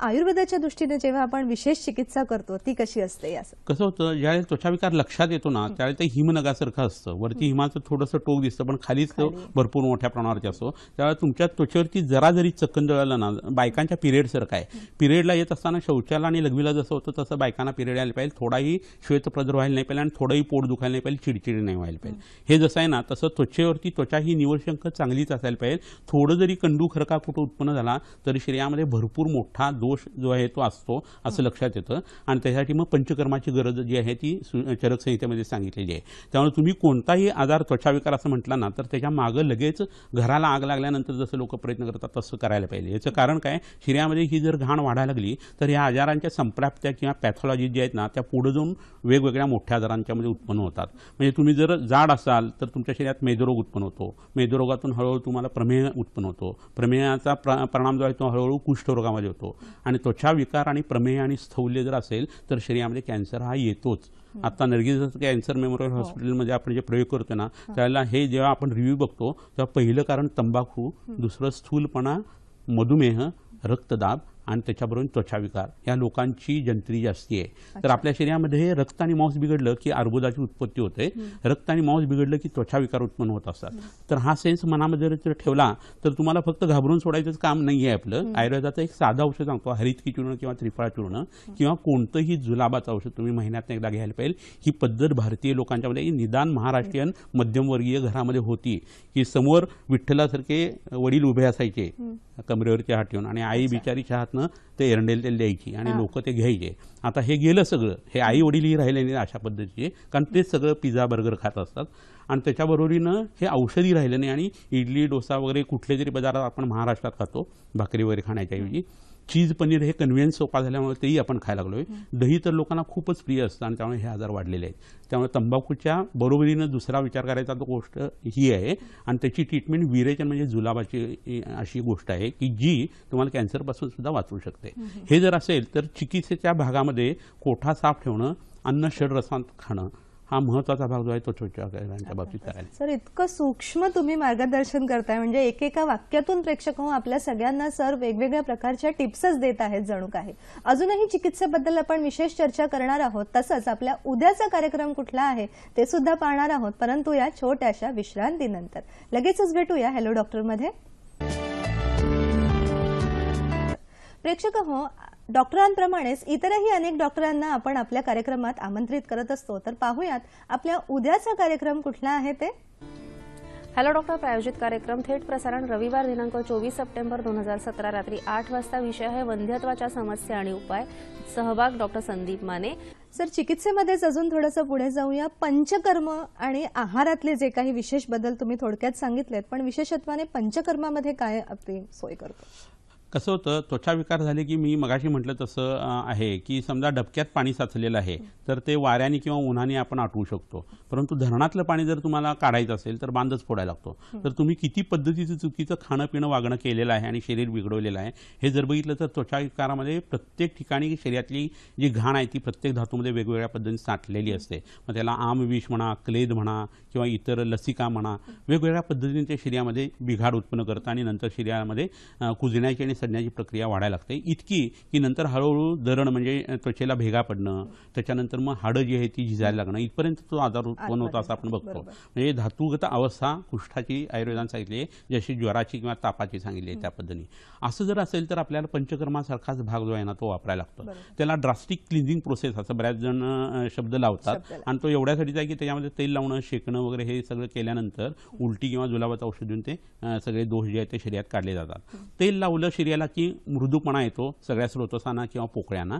आयुर्वेदाच्या दृष्टीने जेव्हा आपण विशेष चिकित्सा करतो ती कशी असते कसं होतं ज्यावेळेस विकार लक्षात येतो ना त्यावेळेस ते हिमनगासारखं असतं वरती हिमाचं थोडंसं टोक दिसतं पण खालीच भरपूर मोठ्या प्रमाणावरती असतो त्यावेळेस तुमच्या त्वचेवरती जरा जरी चक्कन जळालं ना बायकांच्या पिरियडसारखं आहे पिरियडला येत असताना शौचालय आणि लघवीला जसं होतं तसं बायकांना पिरियड यायला पाहिजे थोडाही श्वेतप्रद्र व्हायला नाही पाहिजे आणि थोडंही पोट दुखायला नाही पाहिजे चिडचिडी नाही व्हायला पाहिजे हे जसं आहे ना तसं त्वचेवरती त्वचा ही निवड चांगलीच असायला पाहिजे थोडं जरी कंडू खरका कुठं उत्पन्न झाला तरी शरीरामध्ये भरपूर मोठा दोष जो आहे तो असतो असं लक्षात येतं आणि त्यासाठी मग पंचकर्माची गरज जी आहे ती चरक संहितेमध्ये सांगितलेली आहे त्यामुळे तुम्ही कोणताही आजार त्वचाविकार असं म्हटला ना तर त्याच्या मागं लगेच घराला आग लागल्यानंतर जसं लोक प्रयत्न करतात तसं करायला पाहिजे याचं कारण काय शरीरामध्ये ही जर घाण वाढायला लागली तर या आजारांच्या संप्राप्त्या किंवा पॅथॉलॉजी ज्या आहेत ना त्या पुढे जाऊन वेगवेगळ्या मोठ्या आजारांच्यामध्ये उत्पन्न होतात म्हणजे तुम्ही जर जाड असाल तर तुमच्या शरीरात मेदरोग उत्पन्न होतो मेदरोगातून हळूहळू तुम्हाला प्रमेय उत्पन्न होतो प्रमेयाचा प्र परिणाम जो आहे तो हळूहळू कुष्ठरोगामध्ये होतो आणि त्वचा विकार आणि प्रमेय आणि स्थौल्य जर असेल तर शरीरामध्ये कॅन्सर हा येतोच आता नर्गिस कॅन्सर मेमोरियल हो. हॉस्पिटलमध्ये आपण जे प्रयोग करतो ना त्याला हे जेव्हा आपण रिव्ह्यू बघतो तेव्हा पहिलं कारण तंबाखू दुसरं स्थूलपणा मधुमेह रक्तदाब आणि त्याच्याबरोबर त्वचाविकार या लोकांची जंत्री जास्ती आहे तर आपल्या शरीरामध्ये रक्त आणि मांस बिघडलं की अर्बुदाची उत्पत्ती होते रक्त आणि मांस बिघडलं की त्वचाविकार उत्पन्न होत असतात तर हा सेन्स मनामध्ये जर ठेवला तर तुम्हाला फक्त घाबरून सोडायचंच काम नाही आहे आपलं आयुर्वेदाचं एक साधा औषध सांगतो हरितकी चूर्ण किंवा त्रिफळा चूर्ण किंवा कोणतंही जुलाबाचं औषध तुम्ही महिन्यात एकदा घ्यायला पाहिजे ही पद्धत भारतीय लोकांच्यामध्ये निदान महाराष्ट्रीयन मध्यमवर्गीय घरामध्ये होती की समोर विठ्ठलासारखे वडील उभे असायचे कमरेवरच्या हात ठेवून आणि आई बिचारी हात त्यातनं ते एरंडेल द्यायची आणि लोक ते घ्यायचे आता हे गेलं सगळं हे आई वडीलही राहिले नाही अशा पद्धतीचे कारण तेच सगळं पिझ्झा बर्गर खात असतात आणि त्याच्याबरोबरीनं हे औषधी राहिलं नाही आणि इडली डोसा वगैरे कुठले तरी बाजारात आपण महाराष्ट्रात खातो भाकरी वगैरे खाण्याच्याऐवजी चीज पनीर हे कन्व्हिनियन्स सोपा झाल्यामुळे तेही आपण खायला लागलो आहे दही तर लोकांना खूपच प्रिय असतं आणि त्यामुळे हे आजार वाढलेले आहेत त्यामुळे तंबाखूच्या बरोबरीनं दुसरा विचार करायचा तो गोष्ट ही आहे आणि त्याची ट्रीटमेंट विरेचन म्हणजे जुलाबाची अशी गोष्ट आहे की जी तुम्हाला कॅन्सरपासून सुद्धा वाचवू शकते हे जर असेल तर चिकित्सेच्या भागामध्ये कोठा साफ ठेवणं अन्न रसांत खाणं हा महत्वाचा भाग जो आहे तो छोट्या बाबतीत सर इतकं सूक्ष्म तुम्ही मार्गदर्शन करताय म्हणजे एकेका वाक्यातून प्रेक्षक हो आपल्या सगळ्यांना सर वेगवेगळ्या प्रकारच्या टिप्सच देत आहेत जणू काही अजूनही चिकित्सेबद्दल आपण विशेष चर्चा करणार आहोत तसंच आपल्या उद्याचा कार्यक्रम कुठला आहे ते सुद्धा पाहणार आहोत परंतु या छोट्याशा विश्रांतीनंतर लगेचच भेटूया हॅलो डॉक्टरमध्ये प्रेक्षक हो डॉक्टरांप्रमाणेच इतरही अनेक डॉक्टरांना आपण आपल्या कार्यक्रमात आमंत्रित करत असतो तर पाहूयात आपल्या उद्याचा कार्यक्रम कुठला आहे ते हॅलो डॉक्टर प्रायोजित कार्यक्रम थेट प्रसारण रविवार दिनांक चोवीस सप्टेंबर दोन हजार सतरा रात्री आठ वाजता विषय आहे वंध्यत्वाच्या समस्या आणि उपाय सहभाग डॉक्टर संदीप माने सर चिकित्सेमध्येच अजून थोडंसं पुढे जाऊया पंचकर्म आणि आहारातले जे काही विशेष बदल तुम्ही थोडक्यात सांगितलेत पण विशेषत्वाने पंचकर्मामध्ये काय आपली सोय करतो कसं होतं त्वचा विकार झाले की मी मगाशी म्हटलं तसं आहे की समजा डबक्यात पाणी साचलेलं आहे तर ते वाऱ्याने किंवा उन्हाने आपण आटवू शकतो परंतु धरणातलं पाणी जर तुम्हाला काढायचं असेल तर बांधच फोडायला लागतो तर तुम्ही किती पद्धतीचं चुकीचं खाणं पिणं वागणं केलेलं आहे आणि शरीर बिघडवलेलं आहे हे जर बघितलं तर त्वचा विकारामध्ये प्रत्येक ठिकाणी शरीरातली जी घाण आहे ती प्रत्येक धातूमध्ये वेगवेगळ्या पद्धतीने साठलेली असते मग त्याला आमविष म्हणा क्लेद म्हणा किंवा इतर लसिका म्हणा वेगवेगळ्या पद्धतीने ते शरीरामध्ये बिघाड उत्पन्न करतं आणि नंतर शरीरामध्ये कुजण्याची आणि संज्ञाची प्रक्रिया वाढायला लागते इतकी की नंतर हळूहळू दरण म्हणजे त्वचेला भेगा पडणं त्याच्यानंतर मग हाडं जी आहे ती झिजायला लागणं इथपर्यंत तो आजार उत्पन्न होतो असं आपण बघतो म्हणजे धातुगत अवस्था कुष्ठाची आयुर्वेदानं सांगितली आहे जशी ज्वराची किंवा तापाची सांगितली आहे त्या पद्धतीने असं जर असेल तर आपल्याला पंचकर्मासारखाच भाग जो आहे ना तो वापरायला लागतो त्याला ड्रास्टिक क्लिन्झिंग प्रोसेस असं बऱ्याच जण शब्द लावतात आणि तो एवढ्यासाठीच आहे की त्याच्यामध्ये तेल लावणं शेकणं वगैरे हे सगळं केल्यानंतर उलटी किंवा जुलाबाचं औषध देऊन ते सगळे दोष जे आहेत ते शरीरात काढले जातात तेल लावलं शरीर गेला की मृदूपणा येतो सगळ्या स्रोतसांना किंवा पोकळ्यांना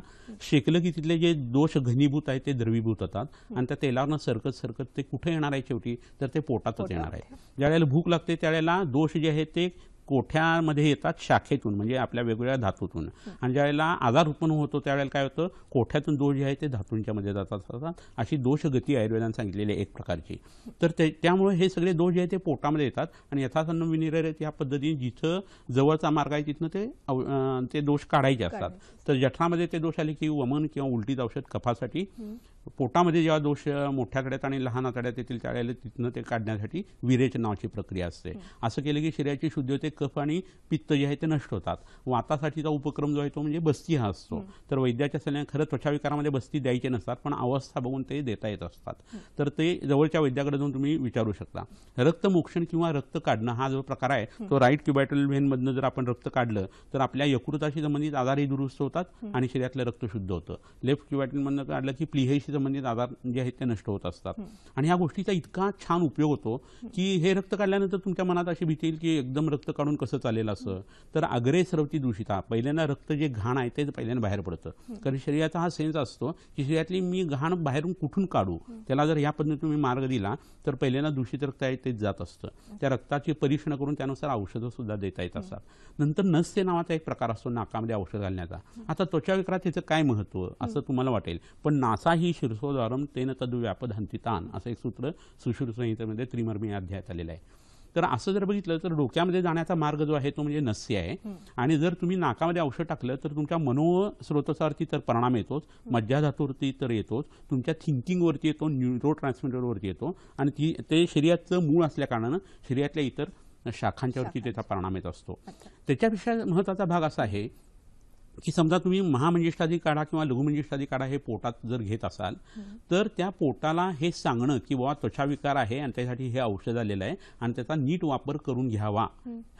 शेकलं की तिथले जे दोष घनीभूत आहेत ते द्रवीभूत होतात आणि त्या तेलावरनं सरकत सरकत ते कुठे येणार आहे शेवटी तर ते पोटातच येणार आहे ज्या भूक लागते त्यावेळेला दोष जे आहेत ते कोठ्यामध्ये येतात शाखेतून म्हणजे आपल्या वेगवेगळ्या धातूतून आणि ज्यावेळेला आजार उत्पन्न होतो त्यावेळेला काय होतं कोठ्यातून दोष जे आहे ते धातूंच्या मध्ये जातात अशी दोषगती आयुर्वेदाने सांगितलेली एक प्रकारची तर ते त्यामुळे हे सगळे दोष जे आहे ते पोटामध्ये येतात आणि यथासन्न विनिरहित या पद्धतीने जिथं जवळचा मार्ग आहे तिथनं ते ते दोष काढायचे असतात तर जठरामध्ये ते दोष आले की वमन किंवा उलटीत औषध कफासाठी पोटामध्ये जेव्हा दोष मोठ्या कड्यात आणि लहान आतड्यात येतील त्यावेळेला तिथनं ते काढण्यासाठी विरेच नावाची प्रक्रिया असते असं केलं की शरीराची शुद्ध होते कफ आणि पित्त जे आहे ते नष्ट होतात वातासाठीचा उपक्रम जो आहे तो म्हणजे बस्ती हा असतो तर वैद्याच्या सल्ल्याने खरं त्वचाविकारामध्ये बस्ती द्यायचे नसतात पण अवस्था बघून ते देता येत असतात तर ते जवळच्या वैद्याकडे जाऊन तुम्ही विचारू शकता रक्तमोक्षण किंवा रक्त काढणं हा जो प्रकार आहे तो राईट क्युबॅटल व्हेनमधनं जर आपण रक्त काढलं तर आपल्या यकृताशी संबंधित आजारही दुरुस्त होतात आणि शरीरातलं रक्त शुद्ध होतं लेफ्ट क्युबॅटलमधनं काढलं की प्लिहेशी आधार जे आहेत ते नष्ट होत असतात आणि ह्या गोष्टीचा इतका छान उपयोग होतो की हे रक्त काढल्यानंतर तुमच्या मनात अशी भीती येईल की एकदम रक्त काढून कसं चालेल असं तर अग्रेसरवती दूषिता पहिल्यांदा रक्त जे घाण आहे ते पहिल्यांदा बाहेर पडतं कारण शरीराचा हा सेन्स असतो की शरीरातली मी घाण बाहेरून कुठून काढू त्याला जर ह्या पद्धतीने तुम्ही मार्ग दिला तर पहिल्यांदा दूषित रक्त आहे तेच जात असतं त्या रक्ताची परीक्षण करून त्यानुसार औषधं सुद्धा देता येत असतात नंतर नसते नावाचा एक प्रकार असतो नाकामध्ये औषध घालण्याचा आता त्वचा विकारात त्याचं काय महत्व असं तुम्हाला वाटेल पण नासा ही शिरसोदारम तेन तद असं एक सूत्र सुशूर त्रिमर्मी अध्यायात आलेलं आहे तर असं जर बघितलं तर डोक्यामध्ये जाण्याचा मार्ग जो आहे तो म्हणजे नस्य आहे आणि जर तुम्ही नाकामध्ये औषध टाकलं तर तुमच्या मनोस्रोतसावरती तर परिणाम येतोच मज्जाधातूवरती तर येतोच तुमच्या थिंकिंगवरती येतो न्यूरो ट्रान्समिटरवरती येतो आणि ती ते शरीराचं मूळ असल्याकारणानं शरीरातल्या इतर शाखांच्यावरती त्याचा परिणाम येत असतो त्याच्यापेक्षा महत्त्वाचा भाग असा आहे की समजा तुम्ही महामंजिष्ठादी काढा किंवा लघुमंजिष्ठादी काढा हे पोटात जर घेत असाल तर त्या पोटाला हे सांगणं की बाबा त्वचा विकार आहे आणि त्यासाठी हे औषध आलेलं आहे आणि त्याचा नीट वापर करून घ्यावा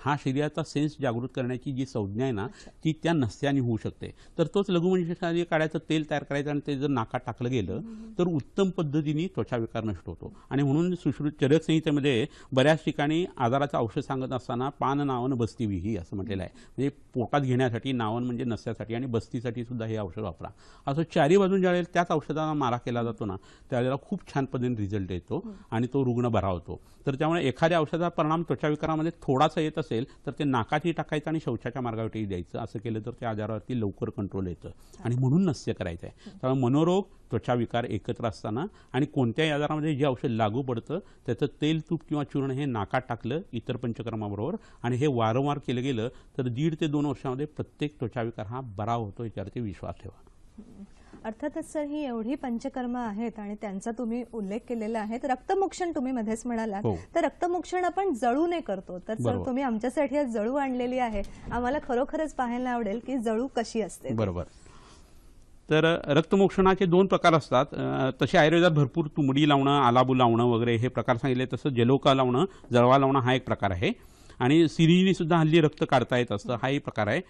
हा शरीराचा सेन्स जागृत करण्याची जी संज्ञा आहे ना ती त्या नसत्याने होऊ शकते तर तोच लघुमंजिष्ठादी काढायचं तेल तयार करायचं आणि ते जर नाकात टाकलं गेलं तर उत्तम पद्धतीने त्वचा विकार नष्ट होतो आणि म्हणून सुश्रुत चरक संहितेमध्ये बऱ्याच ठिकाणी आजाराचं औषध सांगत असताना पान नावन ही असं म्हटलेलं आहे म्हणजे पोटात घेण्यासाठी नावन म्हणजे नस समस्यासाठी आणि बस्तीसाठी सुद्धा हे औषध वापरा असं चारी बाजून ज्यावेळेला त्याच औषधाला मारा केला जातो ना त्यावेळेला खूप छान पद्धतीने रिझल्ट येतो हो. आणि तो रुग्ण बरा होतो तर त्यामुळे एखाद्या औषधाचा परिणाम त्वचा विकारामध्ये थोडासा येत असेल तर ते नाकातही टाकायचं आणि शौचाच्या मार्गावरती द्यायचं असं केलं तर त्या आजारावरती लवकर कंट्रोल येतं आणि म्हणून नस्य करायचं आहे त्यामुळे मनोरोग त्वचाविकार एकत्र असताना आणि कोणत्याही आजारामध्ये जे औषध लागू पडतं त्याचं तेल तूप किंवा चूर्ण हे नाकात टाकलं इतर पंचकर्माबरोबर आणि हे वारंवार केलं गेलं तर दीड ते दोन वर्षामध्ये प्रत्येक त्वचाविकार हा बरा होतो याच्यावरती विश्वास ठेवा अर्थातच सर ही एवढी पंचकर्म आहेत आणि त्यांचा तुम्ही उल्लेख केलेला आहे रक्तमोक्षण तुम्ही मध्येच म्हणाला हो. तर रक्तमोक्षण आपण जळूने करतो तर सर तुम्ही आमच्यासाठी आज जळू आणलेली आहे आम्हाला खरोखरच पाहायला आवडेल की जळू कशी असते बरोबर तर रक्तमोक्षणाचे दोन प्रकार असतात तसे आयुर्वेदात भरपूर तुमडी लावणं आलाबू लावणं वगैरे हे प्रकार सांगितले तसं जलोका लावणं जळवा लावणं हा एक प्रकार आहे आणि सिरीने सुद्धा हल्ली रक्त काढता येत असतं हाही प्रकार आहे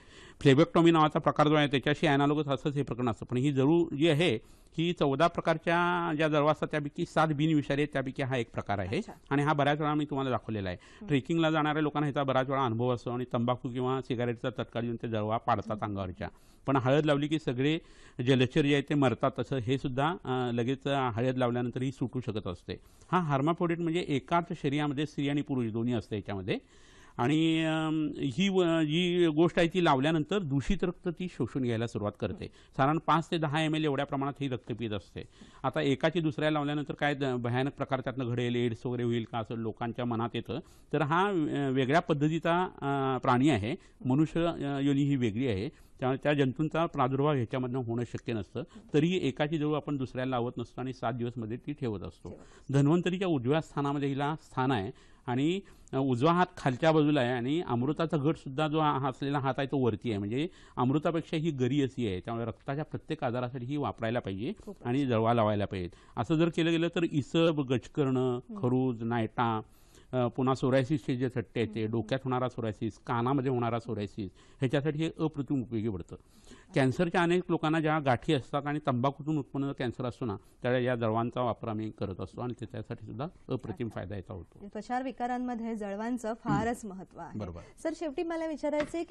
फ्लेबेक्टॉमी नावाचा प्रकार जो आहे त्याच्याशी ॲनालोगस असंच हे प्रकरण असतं पण ही जरूर जी आहे ही चौदा प्रकारच्या ज्या जरवा असतात त्यापैकी सात विषारी आहेत त्यापैकी हा एक प्रकार आहे आणि हा बऱ्याच वेळा मी तुम्हाला दाखवलेला आहे ट्रेकिंगला जाणाऱ्या लोकांना ह्याचा बऱ्याच वेळा अनुभव असतो आणि तंबाखू किंवा सिगारेटचा तत्काळ येऊन ते जळवा पाडतात अंगावरच्या पण हळद लावली की सगळे जलचर जे आहे ते मरतात तसं हे सुद्धा लगेच हळद लावल्यानंतर ही सुटू शकत असते हा हार्माफोडेट म्हणजे एकाच शरीरामध्ये स्त्री आणि पुरुष दोन्ही असते याच्यामध्ये आणि ही जी गोष्ट आहे ती लावल्यानंतर दूषित रक्त ती शोषून घ्यायला सुरुवात करते साधारण पाच ते दहा एम एल एवढ्या प्रमाणात ही रक्त पित असते आता एकाची दुसऱ्या लावल्यानंतर काय भयानक प्रकार त्यातनं घडेल एड्स वगैरे होईल का असं लोकांच्या मनात येतं तर हा वेगळ्या पद्धतीचा प्राणी आहे मनुष्य योनी ही वेगळी आहे त्यामुळे त्या जंतूंचा प्रादुर्भाव ह्याच्यामधनं होणं शक्य नसतं तरीही एकाची जवळ आपण दुसऱ्याला लावत नसतो आणि सात दिवसमध्ये ती ठेवत असतो धन्वंतरीच्या उजव्या स्थानामध्ये हिला स्थान आहे आणि उजवा हात खालच्या बाजूला आहे आणि अमृताचा सुद्धा जो हा असलेला हात आहे तो वरती आहे म्हणजे अमृतापेक्षा ही गरी अशी आहे त्यामुळे रक्ताच्या प्रत्येक आजारासाठी ही वापरायला पाहिजे आणि जळवा लावायला पाहिजे असं जर केलं गेलं तर इसब गचकरणं खरूज नायटा पुन्हा सोरायसिसचे जे सट्टे आहेत ते डोक्यात होणारा सोरायसिस कानामध्ये होणारा सोरायसिस ह्याच्यासाठी हे अप्रतिम उपयोगी पडतं कॅन्सरच्या अनेक लोकांना ज्या गाठी असतात आणि तंबाखूतून उत्पन्न कॅन्सर असतो ना त्या या जळवांचा वापर आम्ही करत असतो आणि त्याच्यासाठी सुद्धा अप्रतिम फायदा याचा होतो म्हणजे त्वचार विकारांमध्ये जळवांचं फारच महत्व आहे बरोबर सर शेवटी मला विचारायचं आहे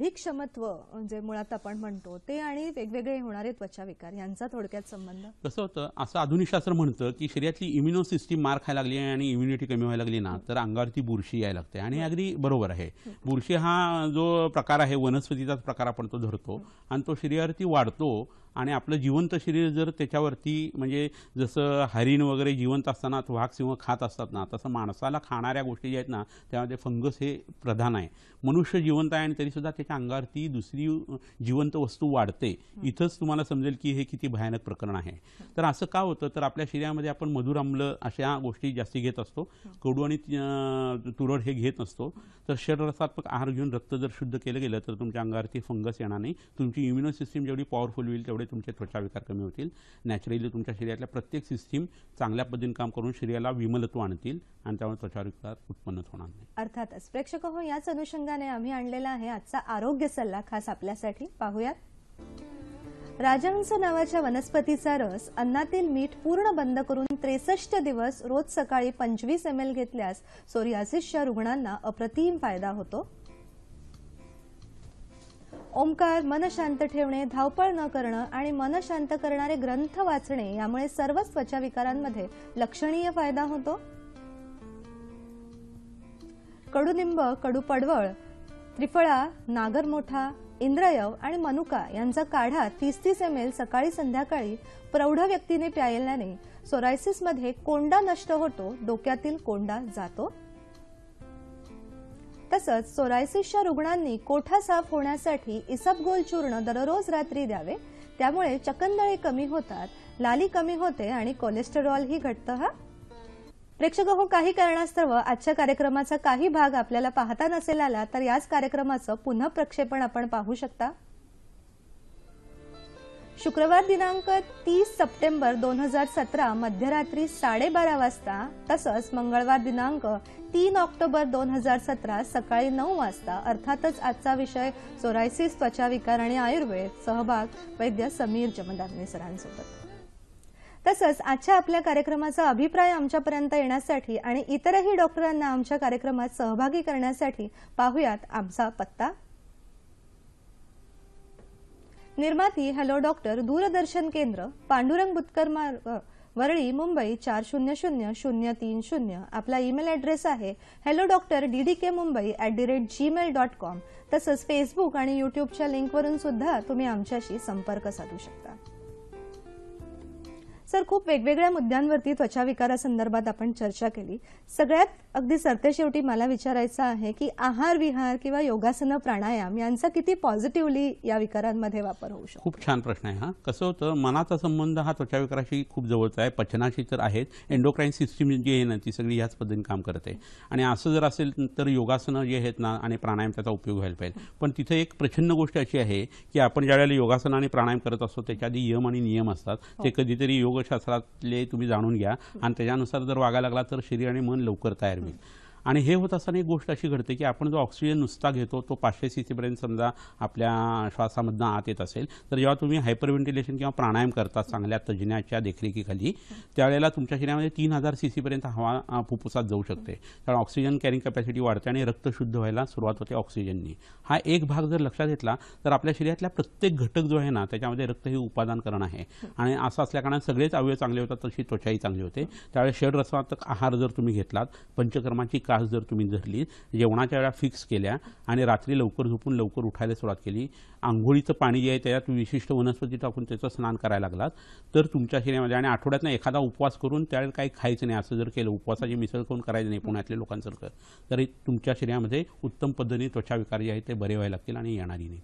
की क्षमत्व जे मुळात आपण म्हणतो ते आणि वेगवेगळे होणारे त्वचा विकार यांचा थोडक्यात संबंध कसं होतं असं आधुनिक शास्त्र म्हणतं की शरीरातली इम्युनो सिस्टीम मार खायला लागली आणि इम्युनिटी कमी व्हायला लागली ना तर अंगावरती बुरशी यायला लागते आणि अगदी बरोबर आहे बुरशी हा जो प्रकार आहे वनस्पतीचाच प्रकार आपण तो धरतो आणि तो वाढतो आणि आपलं जिवंत शरीर जर त्याच्यावरती म्हणजे जसं हरिण वगैरे जिवंत असताना वाघ सिंह खात असतात ना तसं माणसाला खाणाऱ्या गोष्टी ज्या आहेत ना त्यामध्ये फंगस हे प्रधान आहे मनुष्य जिवंत आहे आणि तरीसुद्धा त्याच्या अंगावरती दुसरी जिवंत वस्तू वाढते इथंच तुम्हाला समजेल की हे किती भयानक प्रकरण आहे तर असं का होतं तर आपल्या शरीरामध्ये आपण मधुर आम्ल अशा गोष्टी जास्ती घेत असतो कडू आणि तुरड हे घेत नसतो तर शरीरसात्मक आहार घेऊन रक्त जर शुद्ध केलं गेलं तर तुमच्या अंगावरती फंगस येणार नाही तुमची इम्युनो सिस्टीम जेवढी पॉवरफुल होईल तेवढी तेवढे तुमचे त्वचा विकार कमी होतील नॅचरली तुमच्या शरीरातल्या प्रत्येक सिस्टीम चांगल्या पद्धतीने काम करून शरीराला विमलत्व आणतील आणि त्यामुळे त्वचा विकार उत्पन्नच होणार नाही अर्थातच प्रेक्षक हो याच अनुषंगाने आम्ही आणलेला आहे आजचा आरोग्य सल्ला खास आपल्यासाठी पाहूयात राजहंस नावाच्या वनस्पतीचा रस अन्नातील मीठ पूर्ण बंद करून त्रेसष्ट दिवस रोज सकाळी पंचवीस एम एल घेतल्यास सोरियासिसच्या रुग्णांना अप्रतिम फायदा होतो ओंकार मन शांत ठेवणे धावपळ न करणं आणि मन शांत करणारे ग्रंथ वाचणे यामुळे सर्व त्वचा विकारांमध्ये लक्षणीय फायदा होतो कडुनिंब कडू पडवळ त्रिफळा नागरमोठा इंद्रयव आणि मनुका यांचा काढा तीस तीस एम एल सकाळी संध्याकाळी प्रौढ व्यक्तीने प्यायल्याने सोरायसिसमध्ये कोंडा नष्ट होतो डोक्यातील कोंडा जातो तसंच सोरायसिसच्या रुग्णांनी कोठा साफ होण्यासाठी इसबगोल चूर्ण दररोज रात्री द्यावे त्यामुळे चकंदळे कमी होतात लाली कमी होते आणि कोलेस्टेरॉलही घटतं हा प्रेक्षक हो काही कारणास्तव आजच्या कार्यक्रमाचा काही भाग आपल्याला पाहता नसेल आला तर याच कार्यक्रमाचं पुन्हा प्रक्षेपण आपण पाहू शकता शुक्रवार दिनांक तीस सप्टेंबर दोन हजार सतरा मध्यरात्री साडेबारा वाजता तसंच मंगळवार दिनांक तीन ऑक्टोबर दोन हजार सतरा सकाळी नऊ वाजता अर्थातच आजचा विषय सोरायसिस त्वचा विकार आणि आयुर्वेद सहभाग वैद्य समीर जमदानी सरांसोबत तसंच आजच्या आपल्या कार्यक्रमाचा अभिप्राय आमच्यापर्यंत येण्यासाठी आणि इतरही डॉक्टरांना आमच्या कार्यक्रमात सहभागी करण्यासाठी पाहुयात आमचा पत्ता निर्माती हॅलो डॉक्टर दूरदर्शन केंद्र पांडुरंग बुतकर मार्ग वरळी मुंबई चार शून्य शून्य शून्य तीन शून्य आपला ईमेल ॲड्रेस आहे hello doctor D D K Mumbai at the rate Gmail dot com तसंच फेसबुक आणि युट्यूबच्या लिंकवरून सुद्धा तुम्ही आमच्याशी संपर्क साधू शकता सर खूप वेगवेगळ्या मुद्द्यांवरती त्वचा विकारासंदर्भात आपण चर्चा केली सगळ्यात अगदी सरतेशेवटी मला विचारायचं आहे की आहार विहार किंवा योगासनं प्राणायाम यांचा किती पॉझिटिव्हली या विकारांमध्ये वापर होऊ शकतो खूप छान प्रश्न आहे हा कसं होतं मनाचा संबंध हा त्वचा विकाराशी खूप जवळचा आहे पचनाशी तर आहेत एन्डोक्राईन सिस्टीम जी आहे ना ती सगळी ह्याच पद्धतीने काम करते आणि असं जर असेल तर योगासनं जे आहेत ना आणि प्राणायाम त्याचा उपयोग व्हायला पाहिजे पण तिथे एक प्रचंड गोष्ट अशी आहे की आपण ज्या वेळेला योगासनं आणि प्राणायाम करत असतो त्याच्या आधी यम आणि नियम असतात ते हो. कधीतरी योग योगशास्त्रातले तुम्ही जाणून घ्या आणि त्याच्यानुसार जर वागायला लागला तर शरीर आणि मन लवकर तयार होईल आणि हे होत असताना एक गोष्ट अशी घडते की आपण जो ऑक्सिजन नुसता घेतो तो पाचशे सी सीपर्यंत समजा आपल्या श्वासामधनं आत येत असेल तर जेव्हा तुम्ही हायपर व्हेंटिलेशन किंवा प्राणायाम करता चांगल्या तज्ज्ञाच्या देखरेखीखाली त्यावेळेला तुमच्या शरीरामध्ये तीन हजार सी सीपर्यंत हवा फुफ्फुसात जाऊ शकते कारण ऑक्सिजन कॅरिंग कॅपॅसिटी वाढते आणि रक्त शुद्ध व्हायला सुरुवात होते ऑक्सिजननी हा एक भाग जर लक्षात घेतला तर आपल्या शरीरातल्या प्रत्येक घटक जो आहे ना त्याच्यामध्ये रक्त हे उपादान करणं आहे आणि असं असल्याकारणानं सगळेच अवयव चांगले होतात तशी त्वचाही चांगली होते त्यावेळेस रसात्मक आहार जर तुम्ही घेतलात पंचकर्माची तास जर तुम्ही धरली जेवणाच्या वेळा फिक्स केल्या आणि रात्री लवकर झोपून लवकर उठायला सुरुवात केली आंघोळीचं पाणी जे आहे त्याच्यात विशिष्ट वनस्पती टाकून त्याचं स्नान करायला लागलात तर तुमच्या शरीरामध्ये आणि आठवड्यातनं एखादा उपवास करून त्यावेळेला काही खायचं नाही असं जर केलं उपवासाची मिसळ करून करायचं नाही पुण्यातल्या लोकांसारखं तर तुमच्या शरीरामध्ये उत्तम पद्धतीने त्वचा विकार जे आहेत ते बरे व्हायला लागतील आणि येणारी नाही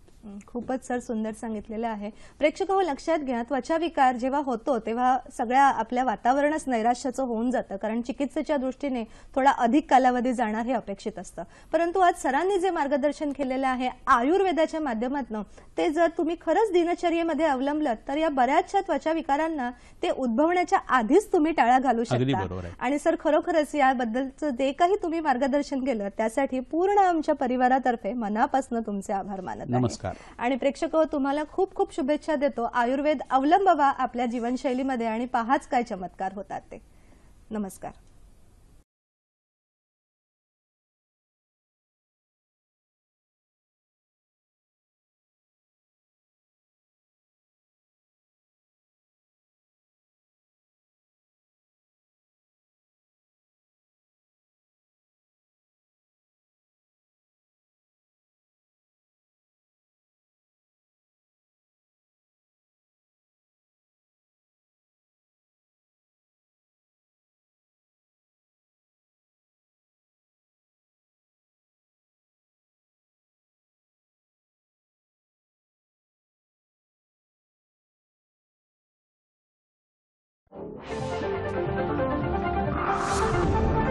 खूपच सर सुंदर सांगितलेलं आहे प्रेक्षक हो लक्षात घ्या त्वचा विकार जेव्हा होतो तेव्हा सगळ्या आपल्या वातावरणच नैराश्याचं होऊन जातं कारण चिकित्सेच्या दृष्टीने थोडा अधिक कालावधी मध्ये जाणार हे अपेक्षित असतं परंतु आज सरांनी जे मार्गदर्शन केलेलं आहे आयुर्वेदाच्या माध्यमातून ते जर तुम्ही खरंच दिनचर्येमध्ये अवलंबलं तर या बऱ्याचशा त्वचा विकारांना ते उद्भवण्याच्या आधीच तुम्ही टाळा घालू शकता आणि सर खरोखरच याबद्दलचं जे काही तुम्ही मार्गदर्शन केलं त्यासाठी पूर्ण आमच्या परिवारातर्फे मनापासून तुमचे आभार मानत नमस्कार आणि प्रेक्षक हो, तुम्हाला खूप खूप शुभेच्छा देतो आयुर्वेद अवलंबवा आपल्या जीवनशैलीमध्ये आणि पाहाच काय चमत्कार होतात ते नमस्कार you